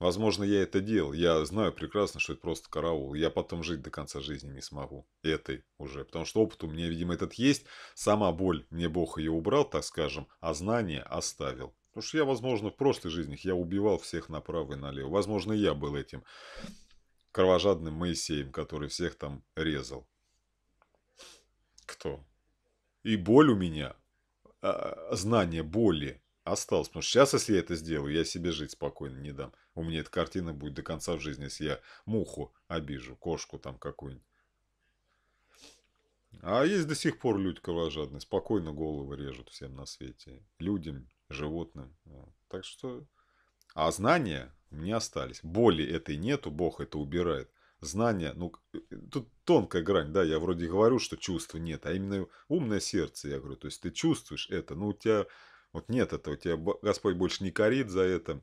Возможно, я это делал. Я знаю прекрасно, что это просто караул. Я потом жить до конца жизни не смогу. Этой уже. Потому что опыт у меня, видимо, этот есть. Сама боль, мне Бог ее убрал, так скажем, а знание оставил. Потому что я, возможно, в прошлых жизнях я убивал всех направо и налево. Возможно, я был этим кровожадным Моисеем, который всех там резал кто? И боль у меня, а, знание боли осталось. Потому что сейчас, если я это сделаю, я себе жить спокойно не дам. У меня эта картина будет до конца в жизни, если я муху обижу, кошку там какую-нибудь. А есть до сих пор люди кровожадные, спокойно головы режут всем на свете. Людям, животным. Так что... А знания у меня остались. Боли этой нету, Бог это убирает знания, ну, э, э, тут тонкая грань, да, я вроде говорю, что чувства нет, а именно умное сердце, я говорю, то есть ты чувствуешь это, но у тебя вот нет этого, тебя Господь больше не корит за это,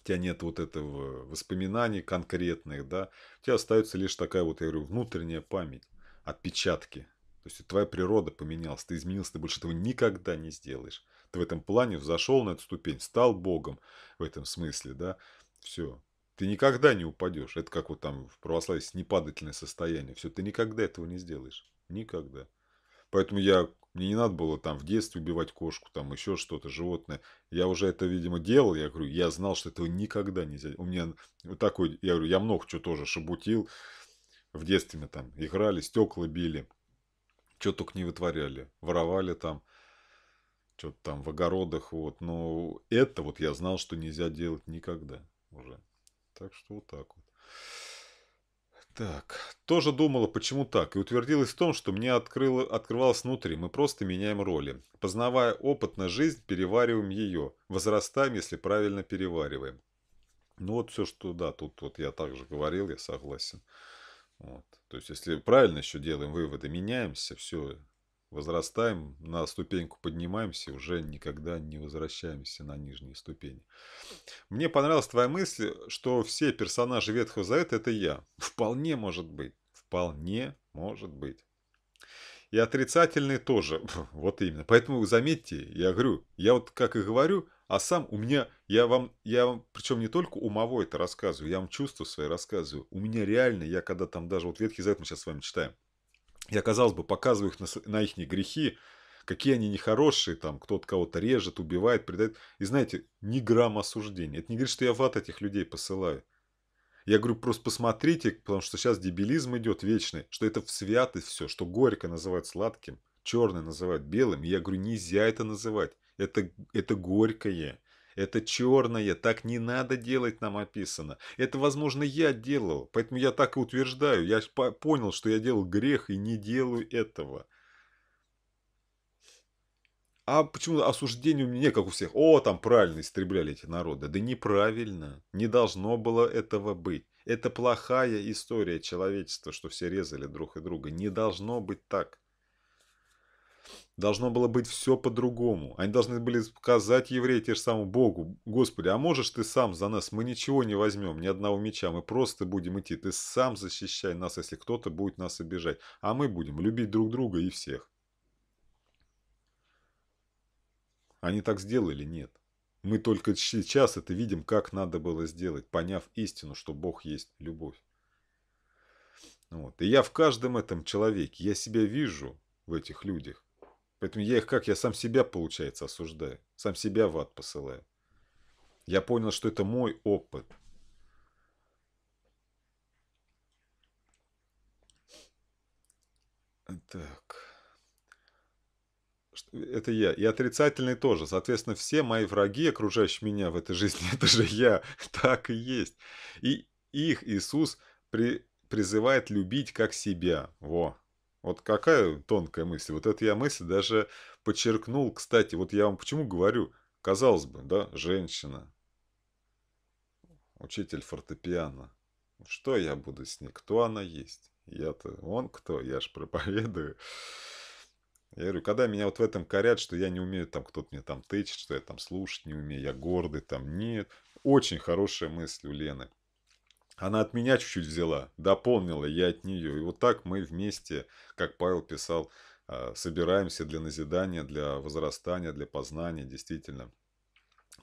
у тебя нет вот этого воспоминаний конкретных, да, у тебя остается лишь такая вот, я говорю, внутренняя память, отпечатки, то есть твоя природа поменялась, ты изменился, ты больше этого никогда не сделаешь. Ты в этом плане взошел на эту ступень, стал Богом в этом смысле, да, все, ты никогда не упадешь. Это как вот там в православии непадательное состояние. Все, ты никогда этого не сделаешь. Никогда. Поэтому я, мне не надо было там в детстве убивать кошку, там еще что-то, животное. Я уже это, видимо, делал. Я говорю, я знал, что этого никогда нельзя. У меня вот такой, я говорю, я много чего тоже шабутил В детстве мы там играли, стекла били. Что только не вытворяли. Воровали там что-то там в огородах, вот. Но это вот я знал, что нельзя делать никогда уже. Так что вот так вот. Так, тоже думала, почему так, и утвердилась в том, что мне открыло, открывалось внутри, мы просто меняем роли. Познавая опытно жизнь, перевариваем ее, возрастаем, если правильно перевариваем. Ну вот все, что, да, тут вот я также говорил, я согласен. Вот. То есть, если правильно еще делаем выводы, меняемся, все, возрастаем, на ступеньку поднимаемся, уже никогда не возвращаемся на нижние ступени. Мне понравилась твоя мысль, что все персонажи Ветхого Завета – это я. Вполне может быть. Вполне может быть. И отрицательные тоже. Вот именно. Поэтому заметьте, я говорю, я вот как и говорю, а сам у меня, я вам, я вам, причем не только умовой это рассказываю, я вам чувствую свои рассказываю. У меня реально, я когда там даже, вот Ветхий Завет мы сейчас с вами читаем, я, казалось бы, показываю их на, на их грехи, какие они нехорошие, там кто-то кого-то режет, убивает, предает. И знаете, ни грамма осуждения. Это не говорит, что я в ад этих людей посылаю. Я говорю, просто посмотрите, потому что сейчас дебилизм идет вечный, что это в святость все, что горько называют сладким, черное называют белым. И я говорю, нельзя это называть. Это, это горькое. Это черное, так не надо делать нам описано. Это, возможно, я делал, поэтому я так и утверждаю. Я понял, что я делал грех и не делаю этого. А почему осуждение у меня, как у всех, о, там правильно истребляли эти народы. Да неправильно, не должно было этого быть. Это плохая история человечества, что все резали друг и друга. Не должно быть так. Должно было быть все по-другому. Они должны были сказать евреи те же самому Богу, «Господи, а можешь ты сам за нас? Мы ничего не возьмем, ни одного меча, мы просто будем идти. Ты сам защищай нас, если кто-то будет нас обижать. А мы будем любить друг друга и всех». Они так сделали? Нет. Мы только сейчас это видим, как надо было сделать, поняв истину, что Бог есть любовь. Вот. И я в каждом этом человеке, я себя вижу в этих людях. Поэтому я их как? Я сам себя, получается, осуждаю. Сам себя в ад посылаю. Я понял, что это мой опыт. Так. Это я. И отрицательный тоже. Соответственно, все мои враги, окружающие меня в этой жизни, это же я. Так и есть. И их Иисус при, призывает любить как себя. Во. Вот какая тонкая мысль. Вот это я мысль даже подчеркнул. Кстати, вот я вам почему говорю, казалось бы, да, женщина, учитель фортепиано. Что я буду с ней? Кто она есть? Я-то он кто? Я ж проповедую. Я говорю, когда меня вот в этом корят, что я не умею, там кто-то мне там тычет, что я там слушать не умею, я гордый, там нет. Очень хорошая мысль у Лены. Она от меня чуть-чуть взяла, дополнила я от нее. И вот так мы вместе, как Павел писал, а, собираемся для назидания, для возрастания, для познания, действительно.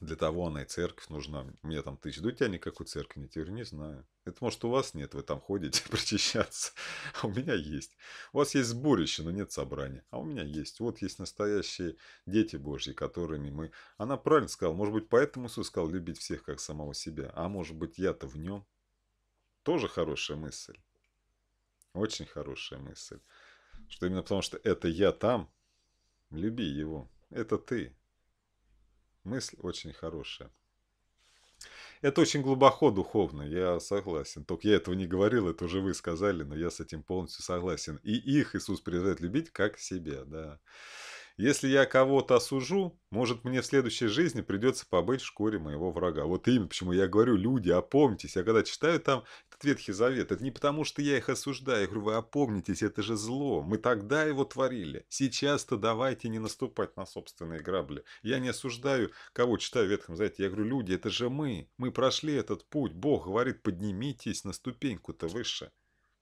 Для того она и церковь нужна. Мне там тысячи. Да у тебя никакой церкви нет. Я говорю, не знаю. Это может у вас нет, вы там ходите прочищаться. А у меня есть. У вас есть сборище, но нет собрания. А у меня есть. Вот есть настоящие дети Божьи, которыми мы... Она правильно сказала. Может быть, поэтому Иисус сказал любить всех, как самого себя. А может быть, я-то в нем. Тоже хорошая мысль. Очень хорошая мысль. Что именно потому, что это я там, люби его. Это ты. Мысль очень хорошая. Это очень глубоко духовно, я согласен. Только я этого не говорил, это уже вы сказали, но я с этим полностью согласен. И их Иисус призывает любить как себя, да. Если я кого-то осужу, может, мне в следующей жизни придется побыть в шкуре моего врага. Вот именно почему я говорю, люди, опомнитесь. Я когда читаю там, этот Ветхий Завет. Это не потому, что я их осуждаю. Я говорю, вы опомнитесь, это же зло. Мы тогда его творили. Сейчас-то давайте не наступать на собственные грабли. Я не осуждаю, кого читаю в Ветхом Завете. Я говорю, люди, это же мы. Мы прошли этот путь. Бог говорит, поднимитесь на ступеньку-то выше.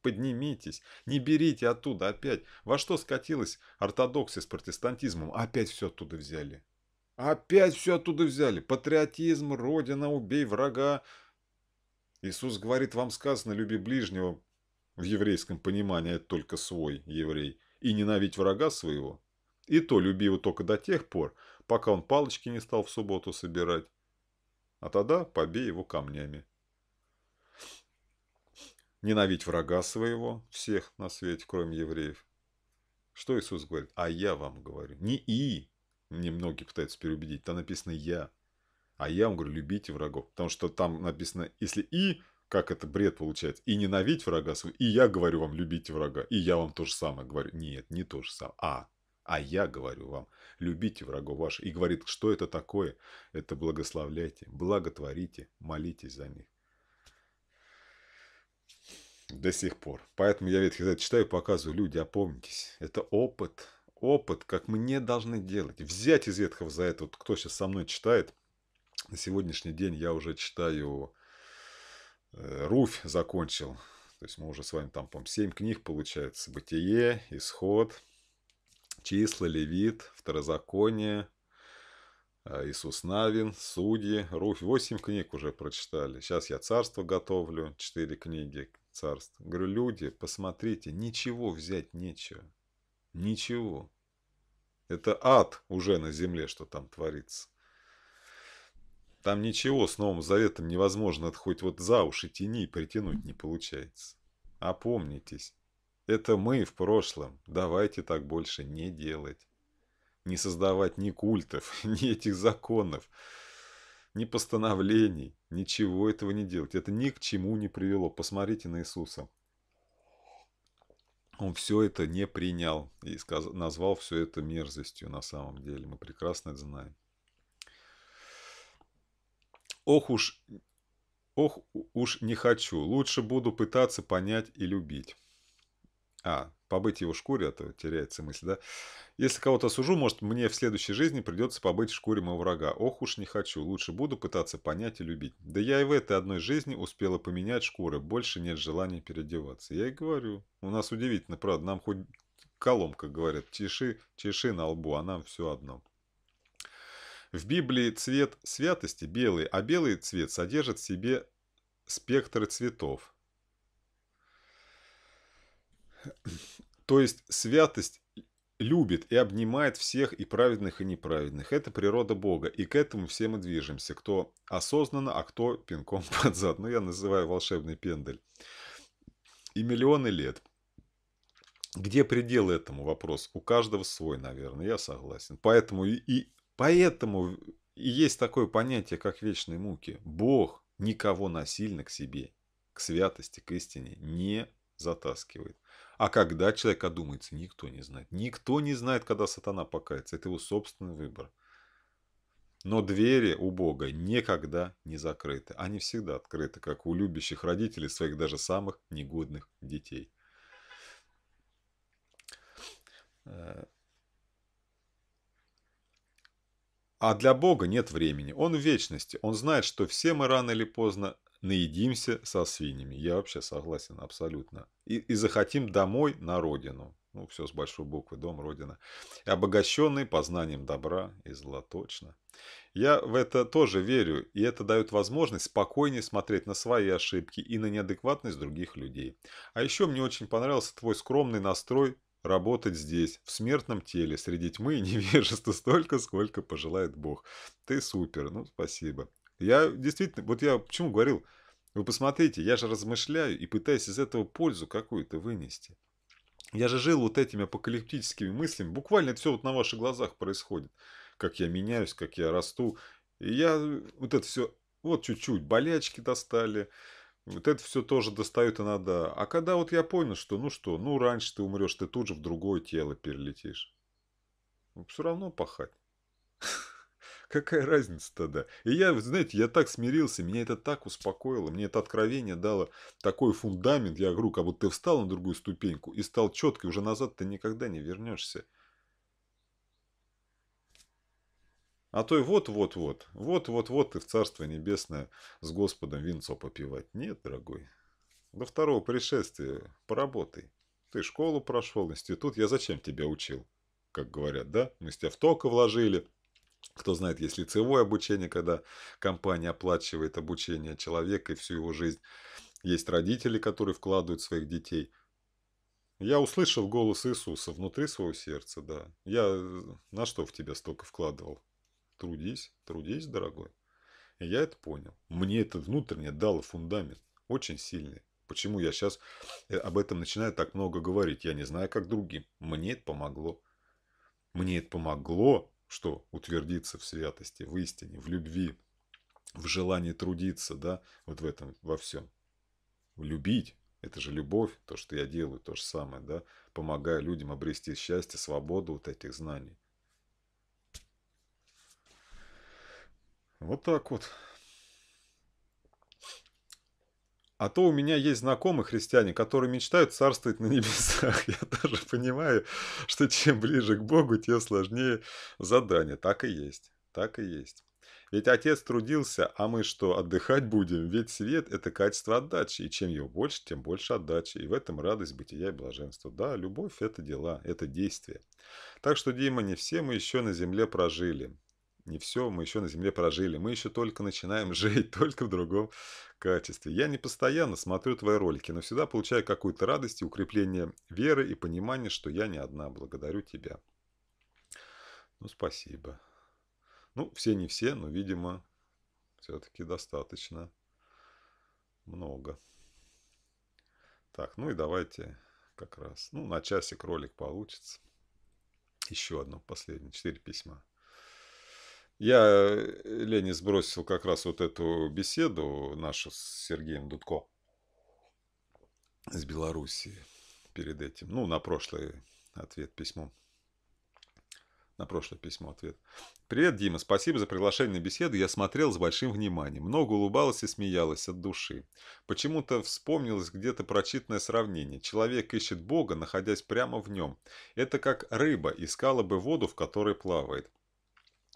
Поднимитесь, не берите оттуда опять. Во что скатилась ортодоксия с протестантизмом? Опять все оттуда взяли. Опять все оттуда взяли. Патриотизм, родина, убей врага, Иисус говорит, вам сказано, люби ближнего, в еврейском понимании а это только свой еврей, и ненавидь врага своего. И то люби его только до тех пор, пока он палочки не стал в субботу собирать. А тогда побей его камнями. Ненавидь врага своего, всех на свете, кроме евреев. Что Иисус говорит? А я вам говорю. Не «и», мне многие пытаются переубедить, там написано «я». А я вам говорю, любите врагов. Потому что там написано, если и, как это бред получается, и ненавидь врага своего, и я говорю вам, любите врага, и я вам то же самое говорю. Нет, не то же самое. А, а я говорю вам, любите врагов ваших. И говорит, что это такое? Это благословляйте, благотворите, молитесь за них. До сих пор. Поэтому я ведь читаю и показываю, люди, опомнитесь. Это опыт. Опыт, как мы не должны делать. Взять из Ветхого Завета, вот кто сейчас со мной читает – на сегодняшний день я уже читаю э, Руфь закончил. То есть мы уже с вами там, по 7 книг получается. Бытие, Исход, Числа, Левит, Второзаконие, э, Иисус Навин, Судьи, Руфь. 8 книг уже прочитали. Сейчас я Царство готовлю, 4 книги Царств. Говорю, люди, посмотрите, ничего взять нечего. Ничего. Это ад уже на земле, что там творится. Там ничего с Новым Заветом невозможно хоть вот за уши тени притянуть не получается. Опомнитесь. Это мы в прошлом. Давайте так больше не делать. Не создавать ни культов, ни этих законов, ни постановлений. Ничего этого не делать. Это ни к чему не привело. Посмотрите на Иисуса. Он все это не принял и сказал, назвал все это мерзостью на самом деле. Мы прекрасно это знаем. Ох уж, ох уж не хочу, лучше буду пытаться понять и любить. А, побыть его шкуре, а то теряется мысль, да? Если кого-то сужу, может, мне в следующей жизни придется побыть в шкуре моего врага. Ох уж не хочу, лучше буду пытаться понять и любить. Да я и в этой одной жизни успела поменять шкуры, больше нет желания переодеваться. Я и говорю, у нас удивительно, правда, нам хоть колом, как говорят, чеши, чеши на лбу, а нам все одно. В Библии цвет святости белый, а белый цвет содержит в себе спектр цветов. То есть святость любит и обнимает всех и праведных, и неправедных. Это природа Бога. И к этому все мы движемся. Кто осознанно, а кто пинком под зад. Ну, я называю волшебный пендель. И миллионы лет. Где предел этому? Вопрос. У каждого свой, наверное. Я согласен. Поэтому и, и Поэтому есть такое понятие, как вечные муки. Бог никого насильно к себе, к святости, к истине не затаскивает. А когда человек одумается, никто не знает. Никто не знает, когда сатана покается. Это его собственный выбор. Но двери у Бога никогда не закрыты. Они всегда открыты, как у любящих родителей своих даже самых негодных детей. Э, А для Бога нет времени, он в вечности, он знает, что все мы рано или поздно наедимся со свиньями. Я вообще согласен абсолютно. И, и захотим домой на родину. Ну, все с большой буквы, дом, родина. И обогащенный познанием добра и зла, точно. Я в это тоже верю, и это дает возможность спокойнее смотреть на свои ошибки и на неадекватность других людей. А еще мне очень понравился твой скромный настрой работать здесь, в смертном теле, среди тьмы и невежества столько, сколько пожелает Бог. Ты супер, ну спасибо. Я действительно, вот я почему говорил, вы посмотрите, я же размышляю и пытаюсь из этого пользу какую-то вынести. Я же жил вот этими апокалиптическими мыслями, буквально это все вот на ваших глазах происходит. Как я меняюсь, как я расту. И я вот это все, вот чуть-чуть болячки достали, вот это все тоже достает иногда. А когда вот я понял, что ну что, ну раньше ты умрешь, ты тут же в другое тело перелетишь. Ну, все равно пахать. Какая разница тогда? И я, знаете, я так смирился, меня это так успокоило, мне это откровение дало такой фундамент, я говорю, как будто ты встал на другую ступеньку и стал четкий, уже назад ты никогда не вернешься. А то и вот-вот-вот, вот-вот-вот ты в Царство Небесное с Господом винцо попивать. Нет, дорогой, до второго пришествия поработай. Ты школу прошел, институт, я зачем тебя учил? Как говорят, да? Мы с тебя в тока вложили. Кто знает, есть лицевое обучение, когда компания оплачивает обучение человека и всю его жизнь. Есть родители, которые вкладывают своих детей. Я услышал голос Иисуса внутри своего сердца, да. Я э, на что в тебя столько вкладывал? Трудись, трудись, дорогой. И я это понял. Мне это внутренне дало фундамент. Очень сильный. Почему я сейчас э, об этом начинаю так много говорить? Я не знаю, как другим. Мне это помогло. Мне это помогло, что утвердиться в святости, в истине, в любви, в желании трудиться, да, вот в этом, во всем. Любить, это же любовь, то, что я делаю, то же самое, да, помогая людям обрести счастье, свободу вот этих знаний. Вот так вот. А то у меня есть знакомые христиане, которые мечтают царствовать на небесах. Я даже понимаю, что чем ближе к Богу, тем сложнее задание. Так и есть. Так и есть. Ведь отец трудился, а мы что, отдыхать будем? Ведь свет – это качество отдачи, и чем его больше, тем больше отдачи. И в этом радость бытия и блаженство. Да, любовь – это дела, это действие. Так что, Дима, не все мы еще на земле прожили не все, мы еще на Земле прожили, мы еще только начинаем жить, только в другом качестве. Я не постоянно смотрю твои ролики, но всегда получаю какую-то радость и укрепление веры и понимания что я не одна. Благодарю тебя. Ну, спасибо. Ну, все не все, но, видимо, все-таки достаточно много. Так, ну и давайте как раз, ну, на часик ролик получится. Еще одно, последнее, четыре письма. Я э, Лене сбросил как раз вот эту беседу нашу с Сергеем Дудко из Белоруссии перед этим. Ну, на прошлый ответ письмо. На прошлое письмо ответ. «Привет, Дима. Спасибо за приглашение на беседу. Я смотрел с большим вниманием. Много улыбалась и смеялась от души. Почему-то вспомнилось где-то прочитанное сравнение. Человек ищет Бога, находясь прямо в нем. Это как рыба искала бы воду, в которой плавает.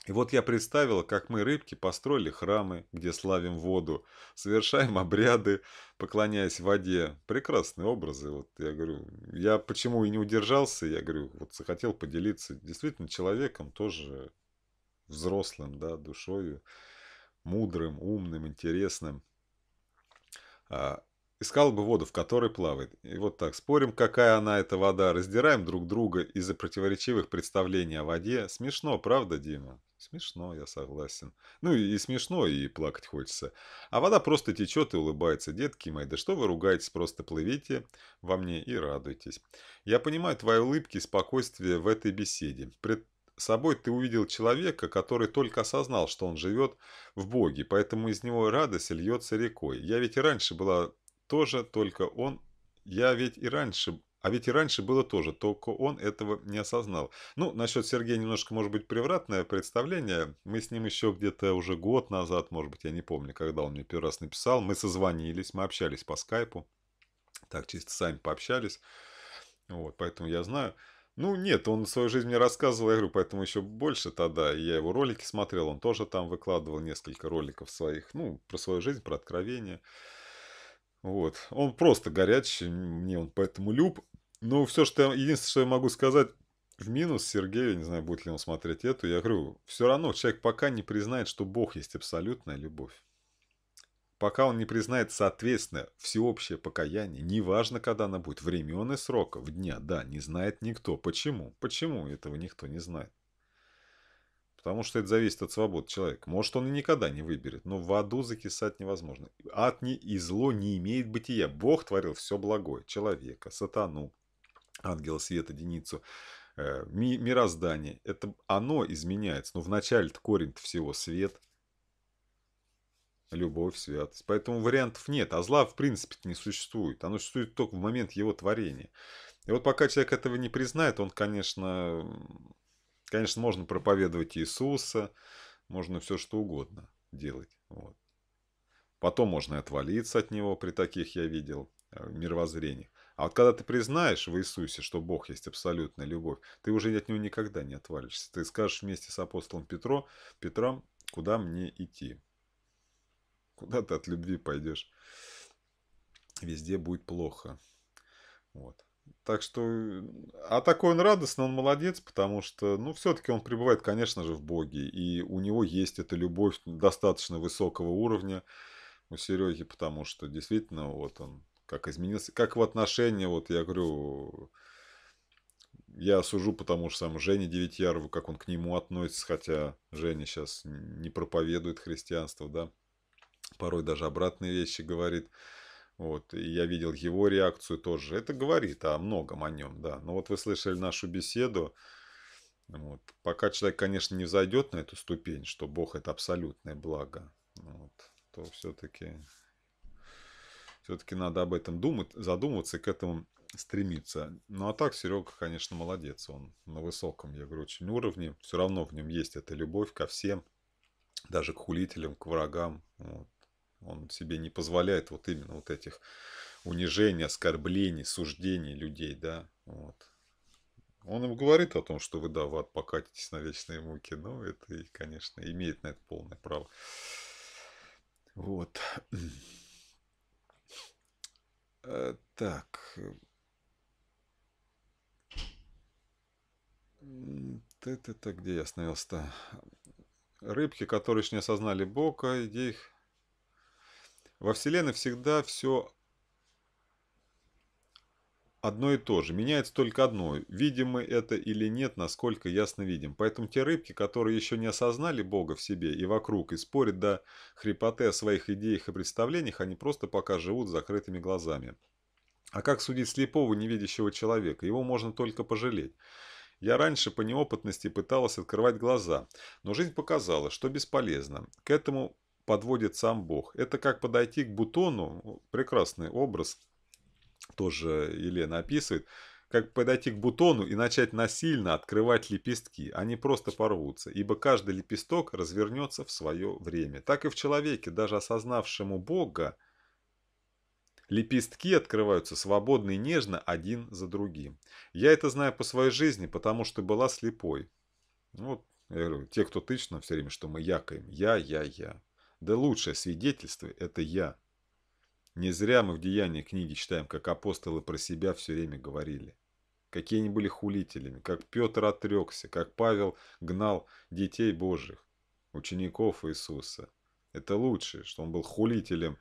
И вот я представил, как мы, рыбки, построили храмы, где славим воду, совершаем обряды, поклоняясь воде. Прекрасные образы. Вот я говорю, я почему и не удержался, я говорю, вот захотел поделиться действительно человеком тоже взрослым, да, душою, мудрым, умным, интересным. А, искал бы воду, в которой плавает. И вот так спорим, какая она эта вода, раздираем друг друга из-за противоречивых представлений о воде. Смешно, правда, Дима? Смешно, я согласен. Ну и, смешно, и плакать хочется. А вода просто течет и улыбается. Детки мои, да что вы ругаетесь, просто плывите во мне и радуйтесь. Я понимаю твои улыбки и спокойствие в этой беседе. Пред собой ты увидел человека, который только осознал, что он живет в Боге, поэтому из него радость льется рекой. Я ведь и раньше была тоже только он. Я ведь и раньше а ведь и раньше было тоже, только он этого не осознал. Ну, насчет Сергея немножко, может быть, превратное представление. Мы с ним еще где-то уже год назад, может быть, я не помню, когда он мне первый раз написал. Мы созвонились, мы общались по скайпу. Так, чисто сами пообщались. Вот, поэтому я знаю. Ну, нет, он свою жизнь мне рассказывал, я говорю, поэтому еще больше тогда. Я его ролики смотрел, он тоже там выкладывал несколько роликов своих, ну, про свою жизнь, про откровения. Вот. Он просто горячий, мне он поэтому люб. Но все, что я, единственное, что я могу сказать в минус Сергею, не знаю, будет ли он смотреть эту, я говорю, все равно человек пока не признает, что Бог есть абсолютная любовь. Пока он не признает, соответственно, всеобщее покаяние, неважно, когда она будет, времен и в дня, да, не знает никто. Почему? Почему этого никто не знает? Потому что это зависит от свободы человека. Может, он и никогда не выберет, но в аду закисать невозможно. Ад не, и зло не имеет бытия. Бог творил все благое. Человека, сатану, ангела света, деницу, э, ми, мироздание. Это оно изменяется. Но вначале-то корень всего свет, любовь, святость. Поэтому вариантов нет. А зла, в принципе, не существует. Оно существует только в момент его творения. И вот пока человек этого не признает, он, конечно, Конечно, можно проповедовать Иисуса, можно все что угодно делать. Вот. Потом можно и отвалиться от него, при таких я видел э, мировоззрениях. А вот когда ты признаешь в Иисусе, что Бог есть абсолютная любовь, ты уже от него никогда не отвалишься. Ты скажешь вместе с апостолом Петро, Петром, куда мне идти? Куда ты от любви пойдешь? Везде будет плохо. Вот. Так что, а такой он радостный, он молодец, потому что, ну, все-таки он пребывает, конечно же, в Боге, и у него есть эта любовь достаточно высокого уровня у Сереги, потому что действительно, вот он как изменился, как в отношении, вот я говорю, я сужу, потому что сам Женя Девятьярову, как он к нему относится, хотя Женя сейчас не проповедует христианство, да, порой даже обратные вещи говорит, вот, и я видел его реакцию тоже. Это говорит о многом о нем, да. Но вот вы слышали нашу беседу. Вот. Пока человек, конечно, не взойдет на эту ступень, что Бог это абсолютное благо, вот, то все-таки все-таки надо об этом думать, задумываться и к этому стремиться. Ну а так Серега, конечно, молодец. Он на высоком, я говорю, очень уровне. Все равно в нем есть эта любовь ко всем, даже к хулителям, к врагам. Вот. Он себе не позволяет вот именно вот этих унижений, оскорблений, суждений людей, да, вот. Он им говорит о том, что вы, да, в ад покатитесь на вечные муки, но это, конечно, имеет на это полное право. Вот. Э, так. Это, то где я остановился-то? Рыбки, которые еще не осознали Бога, иди их во Вселенной всегда все одно и то же. Меняется только одно. Видим мы это или нет, насколько ясно видим. Поэтому те рыбки, которые еще не осознали Бога в себе и вокруг, и спорят до хрипоты о своих идеях и представлениях, они просто пока живут с закрытыми глазами. А как судить слепого, невидящего человека? Его можно только пожалеть. Я раньше по неопытности пыталась открывать глаза, но жизнь показала, что бесполезно. К этому подводит сам Бог. Это как подойти к бутону, ну, прекрасный образ, тоже Елена описывает, как подойти к бутону и начать насильно открывать лепестки. Они а просто порвутся, ибо каждый лепесток развернется в свое время. Так и в человеке, даже осознавшему Бога, Лепестки открываются свободно и нежно один за другим. Я это знаю по своей жизни, потому что была слепой. Вот, я говорю, те, кто тычно все время, что мы якаем. Я, я, я. Да лучшее свидетельство – это я. Не зря мы в деянии книги читаем, как апостолы про себя все время говорили. Какие они были хулителями, как Петр отрекся, как Павел гнал детей Божьих, учеников Иисуса. Это лучшее, что он был хулителем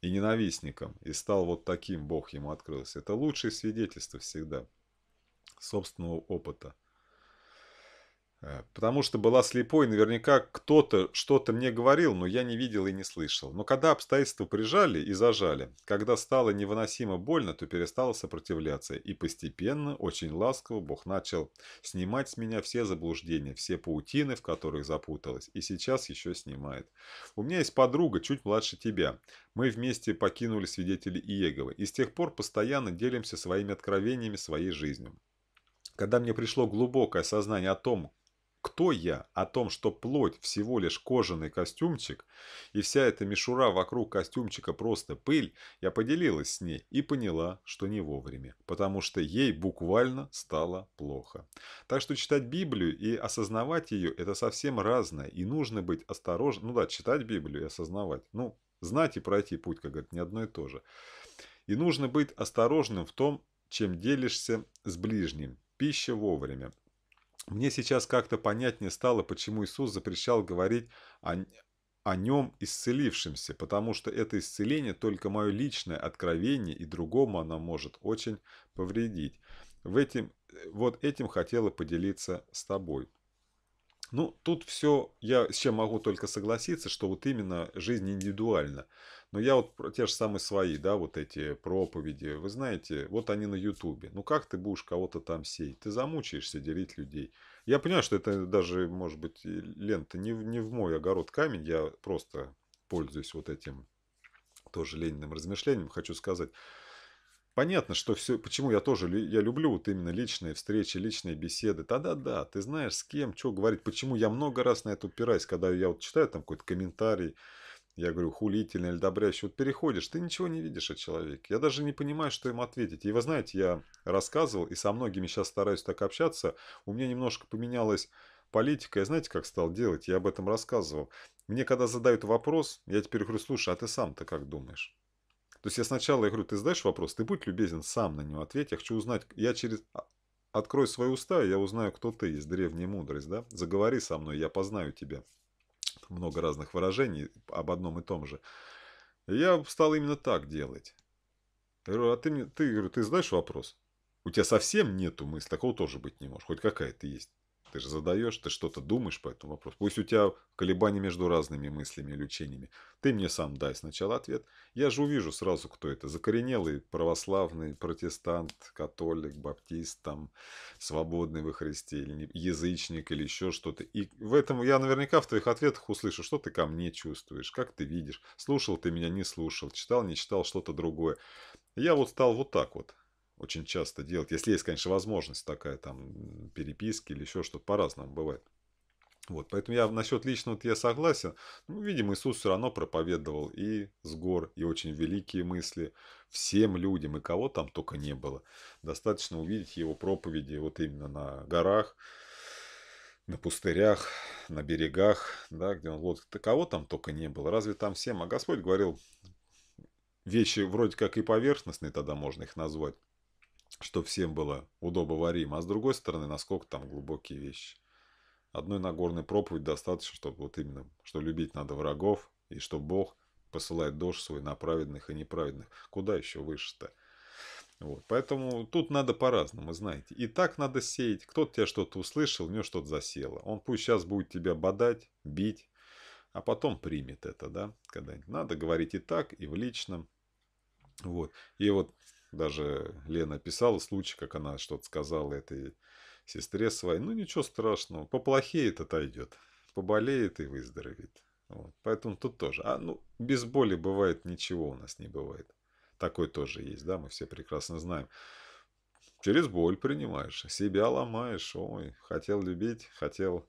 и ненавистником, и стал вот таким, Бог ему открылся. Это лучшее свидетельство всегда собственного опыта – Э, потому что была слепой, наверняка кто-то что-то мне говорил, но я не видел и не слышал. Но когда обстоятельства прижали и зажали, когда стало невыносимо больно, то перестала сопротивляться. И постепенно, очень ласково, Бог начал снимать с меня все заблуждения, все паутины, в которых запуталась. И сейчас еще снимает. У меня есть подруга, чуть младше тебя. Мы вместе покинули свидетели Иеговы. И с тех пор постоянно делимся своими откровениями, своей жизнью. Когда мне пришло глубокое сознание о том, кто я, о том, что плоть всего лишь кожаный костюмчик, и вся эта мишура вокруг костюмчика просто пыль, я поделилась с ней и поняла, что не вовремя, потому что ей буквально стало плохо. Так что читать Библию и осознавать ее – это совсем разное, и нужно быть осторожным, ну да, читать Библию и осознавать, ну, знать и пройти путь, как говорят, не одно и то же. И нужно быть осторожным в том, чем делишься с ближним. Пища вовремя. Мне сейчас как-то понятнее стало, почему Иисус запрещал говорить о, о нем исцелившимся, потому что это исцеление только мое личное откровение, и другому оно может очень повредить. В этим, э, вот этим хотела поделиться с тобой. Ну, тут все, я с чем могу только согласиться, что вот именно жизнь индивидуальна. Но ну, я вот про те же самые свои, да, вот эти проповеди, вы знаете, вот они на Ютубе. Ну как ты будешь кого-то там сеять? Ты замучаешься делить людей. Я понимаю, что это даже, может быть, лента не, не в мой огород камень, я просто пользуюсь вот этим тоже ленинным размышлением, хочу сказать. Понятно, что все, почему я тоже, я люблю вот именно личные встречи, личные беседы. Да-да-да, ты знаешь, с кем, что говорить, почему я много раз на это упираюсь, когда я вот читаю там какой-то комментарий, я говорю, хулительный, или добрящий. Вот переходишь, ты ничего не видишь о человеке. Я даже не понимаю, что им ответить. И вы знаете, я рассказывал, и со многими сейчас стараюсь так общаться. У меня немножко поменялась политика. Я знаете, как стал делать? Я об этом рассказывал. Мне когда задают вопрос, я теперь говорю, слушай, а ты сам-то как думаешь? То есть я сначала я говорю, ты задаешь вопрос, ты будь любезен, сам на него ответь. Я хочу узнать, я через... А, открой свои уста, и я узнаю, кто ты есть, древняя мудрость, да? Заговори со мной, я познаю тебя много разных выражений об одном и том же. я стал именно так делать. Я говорю, а ты, мне, ты, говорю, ты знаешь вопрос? У тебя совсем нету мысли, такого тоже быть не может, хоть какая-то есть. Ты же задаешь, ты что-то думаешь по этому вопросу. Пусть у тебя колебания между разными мыслями или учениями. Ты мне сам дай сначала ответ. Я же увижу сразу, кто это. Закоренелый православный, протестант, католик, баптист, там, свободный во Христе, или язычник, или еще что-то. И в этом я наверняка в твоих ответах услышу, что ты ко мне чувствуешь, как ты видишь. Слушал ты меня, не слушал, читал, не читал, что-то другое. Я вот стал вот так вот очень часто делать. Если есть, конечно, возможность такая, там, переписки или еще что-то, по-разному бывает. Вот, поэтому я насчет личного я согласен. Ну, видимо, Иисус все равно проповедовал и с гор, и очень великие мысли всем людям, и кого там только не было. Достаточно увидеть его проповеди вот именно на горах, на пустырях, на берегах, да, где он лодка. Да кого там только не было. Разве там всем? А Господь говорил, вещи вроде как и поверхностные, тогда можно их назвать чтобы всем было удобоваримо, а с другой стороны, насколько там глубокие вещи. Одной Нагорной проповедь достаточно, чтобы вот именно, что любить надо врагов, и что Бог посылает дождь свой на праведных и неправедных. Куда еще выше-то? Вот. Поэтому тут надо по-разному, знаете. И так надо сеять. Кто-то тебя что-то услышал, у него что-то засело. Он пусть сейчас будет тебя бодать, бить, а потом примет это, да, когда-нибудь. Надо говорить и так, и в личном. Вот. И вот даже Лена писала случай, как она что-то сказала этой сестре своей. Ну, ничего страшного, поплохеет отойдет, поболеет и выздоровеет. Вот. Поэтому тут тоже. А, ну, без боли бывает ничего у нас не бывает. Такой тоже есть, да, мы все прекрасно знаем. Через боль принимаешь, себя ломаешь, ой, хотел любить, хотел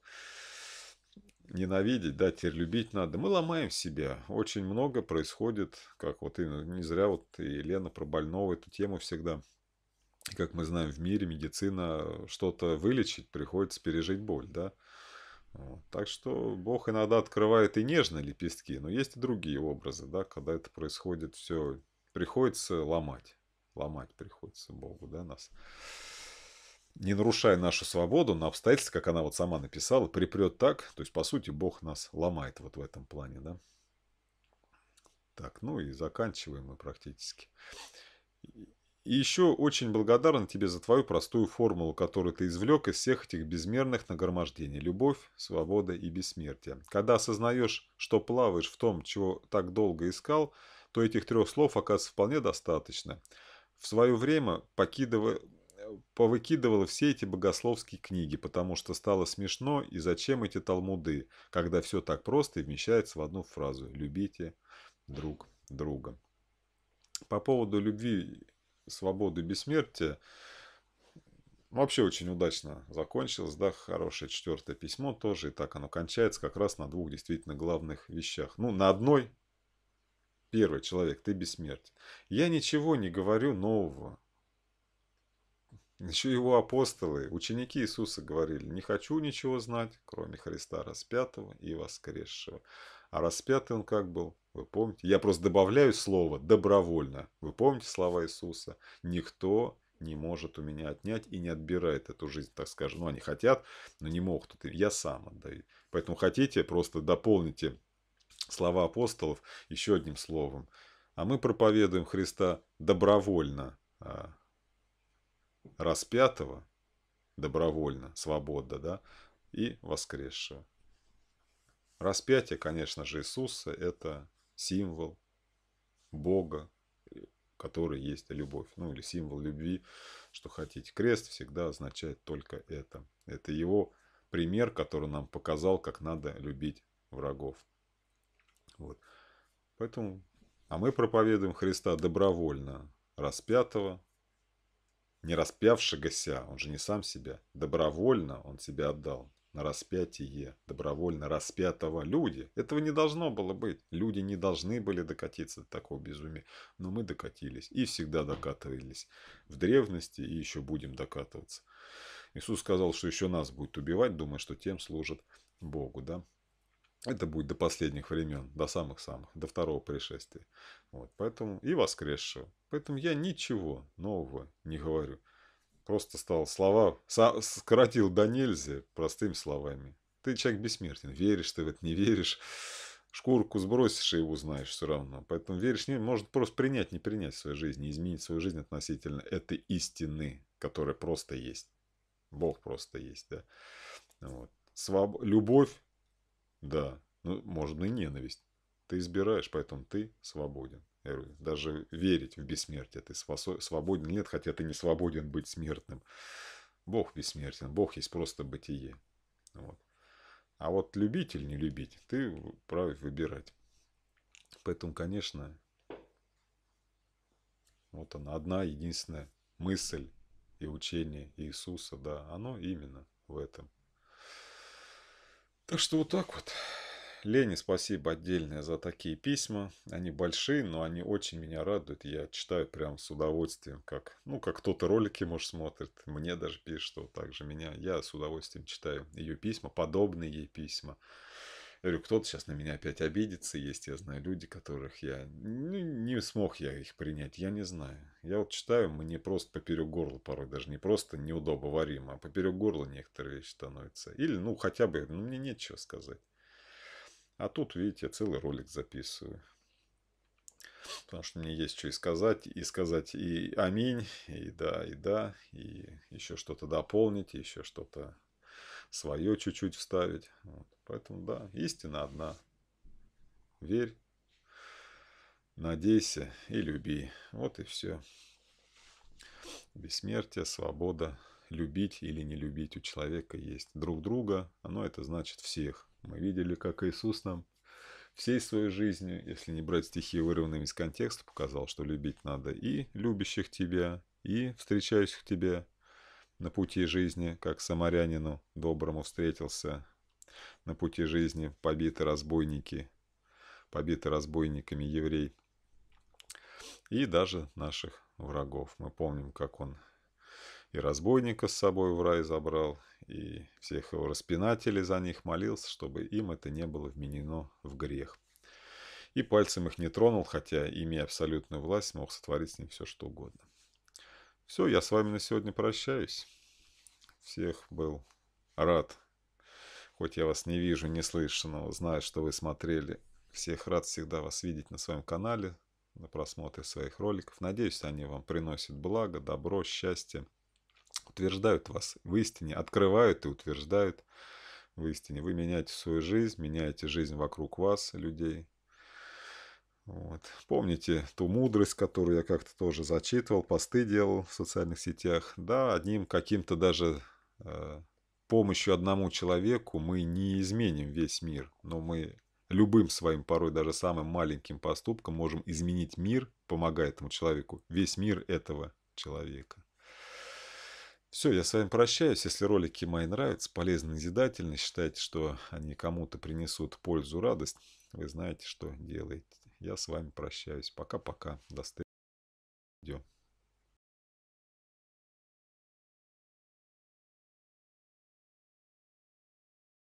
ненавидеть, да, теперь любить надо. Мы ломаем себя. Очень много происходит, как вот именно, не зря вот и Лена про больного эту тему всегда. Как мы знаем, в мире медицина э, что-то вылечить, приходится пережить боль, да. Вот. Так что Бог иногда открывает и нежные лепестки, но есть и другие образы, да, когда это происходит все, приходится ломать. Ломать приходится Богу, да, нас не нарушая нашу свободу, на обстоятельства, как она вот сама написала, припрет так, то есть, по сути, Бог нас ломает вот в этом плане, да. Так, ну и заканчиваем мы практически. И еще очень благодарен тебе за твою простую формулу, которую ты извлек из всех этих безмерных нагромождений. Любовь, свобода и бессмертие. Когда осознаешь, что плаваешь в том, чего так долго искал, то этих трех слов, оказывается, вполне достаточно. В свое время, покидывая, повыкидывал все эти богословские книги, потому что стало смешно, и зачем эти талмуды, когда все так просто и вмещается в одну фразу «любите друг друга». По поводу любви, свободы, бессмертия, вообще очень удачно закончилось, да, хорошее четвертое письмо тоже, и так оно кончается как раз на двух действительно главных вещах. Ну, на одной, первый человек, ты бессмертен. Я ничего не говорю нового, еще его апостолы, ученики Иисуса говорили, не хочу ничего знать, кроме Христа распятого и воскресшего. А распятый он как был, вы помните? Я просто добавляю слово «добровольно». Вы помните слова Иисуса? «Никто не может у меня отнять и не отбирает эту жизнь, так скажем. Ну, они хотят, но не могут. Я сам отдаю. Поэтому хотите, просто дополните слова апостолов еще одним словом. А мы проповедуем Христа добровольно а, распятого добровольно, свободно, да, и воскресшего. Распятие, конечно же, Иисуса – это символ Бога, который есть любовь, ну или символ любви, что хотите. Крест всегда означает только это. Это его пример, который нам показал, как надо любить врагов. Вот. Поэтому, а мы проповедуем Христа добровольно распятого, не распявшегося, он же не сам себя, добровольно он себя отдал на распятие, добровольно распятого люди. Этого не должно было быть. Люди не должны были докатиться до такого безумия. Но мы докатились и всегда докатывались в древности и еще будем докатываться. Иисус сказал, что еще нас будет убивать, думая, что тем служит Богу. Да? Это будет до последних времен, до самых-самых, до второго пришествия. Вот, поэтому и воскресшего. Поэтому я ничего нового не говорю. Просто стал слова, сократил до нельзя простыми словами. Ты человек бессмертен. Веришь ты в это, не веришь. Шкурку сбросишь и узнаешь все равно. Поэтому веришь, не, может просто принять, не принять в своей жизни, изменить свою жизнь относительно этой истины, которая просто есть. Бог просто есть, да. Вот. Своб... Любовь да, ну, можно и ненависть. Ты избираешь, поэтому ты свободен. Я говорю, даже верить в бессмертие. Ты свободен нет, хотя ты не свободен быть смертным. Бог бессмертен, Бог есть просто бытие. Вот. А вот любить или не любить, ты прав выбирать. Поэтому, конечно, вот она, одна единственная мысль и учение Иисуса, да, оно именно в этом. Так что вот так вот. Лене спасибо отдельное за такие письма. Они большие, но они очень меня радуют. Я читаю прям с удовольствием, как, ну, как кто-то ролики, может, смотрит. Мне даже пишет, что также меня. Я с удовольствием читаю ее письма, подобные ей письма говорю, кто-то сейчас на меня опять обидится, есть, я знаю, люди, которых я... Не, не смог я их принять, я не знаю. Я вот читаю, мне просто поперек горла порой, даже не просто неудобно варимо, а поперек горла некоторые вещи становятся. Или, ну, хотя бы, ну, мне нечего сказать. А тут, видите, я целый ролик записываю. Потому что мне есть что и сказать, и сказать и аминь, и да, и да, и еще что-то дополнить, и еще что-то свое чуть-чуть вставить. Вот. Поэтому да, истина одна. Верь, надейся и люби. Вот и все. Бессмертие, свобода, любить или не любить у человека есть. Друг друга, оно это значит всех. Мы видели, как Иисус нам всей своей жизнью, если не брать стихи вырванными из контекста, показал, что любить надо и любящих тебя, и встречающих тебя, на пути жизни, как самарянину, доброму встретился. На пути жизни побиты разбойники, побиты разбойниками еврей. И даже наших врагов. Мы помним, как он и разбойника с собой в рай забрал, и всех его распинателей за них молился, чтобы им это не было вменено в грех. И пальцем их не тронул, хотя, имея абсолютную власть, мог сотворить с ним все что угодно. Все, я с вами на сегодня прощаюсь. Всех был рад. Хоть я вас не вижу, не слышу, но знаю, что вы смотрели. Всех рад всегда вас видеть на своем канале, на просмотре своих роликов. Надеюсь, они вам приносят благо, добро, счастье. Утверждают вас в истине, открывают и утверждают в истине. Вы меняете свою жизнь, меняете жизнь вокруг вас, людей, вот. Помните ту мудрость, которую я как-то тоже зачитывал, посты делал в социальных сетях. Да, одним каким-то даже э, помощью одному человеку мы не изменим весь мир, но мы любым своим, порой даже самым маленьким поступком можем изменить мир, помогая этому человеку, весь мир этого человека. Все, я с вами прощаюсь. Если ролики мои нравятся, полезны, назидательны, считаете, что они кому-то принесут пользу, радость, вы знаете, что делаете я с вами прощаюсь. Пока-пока. До встречи.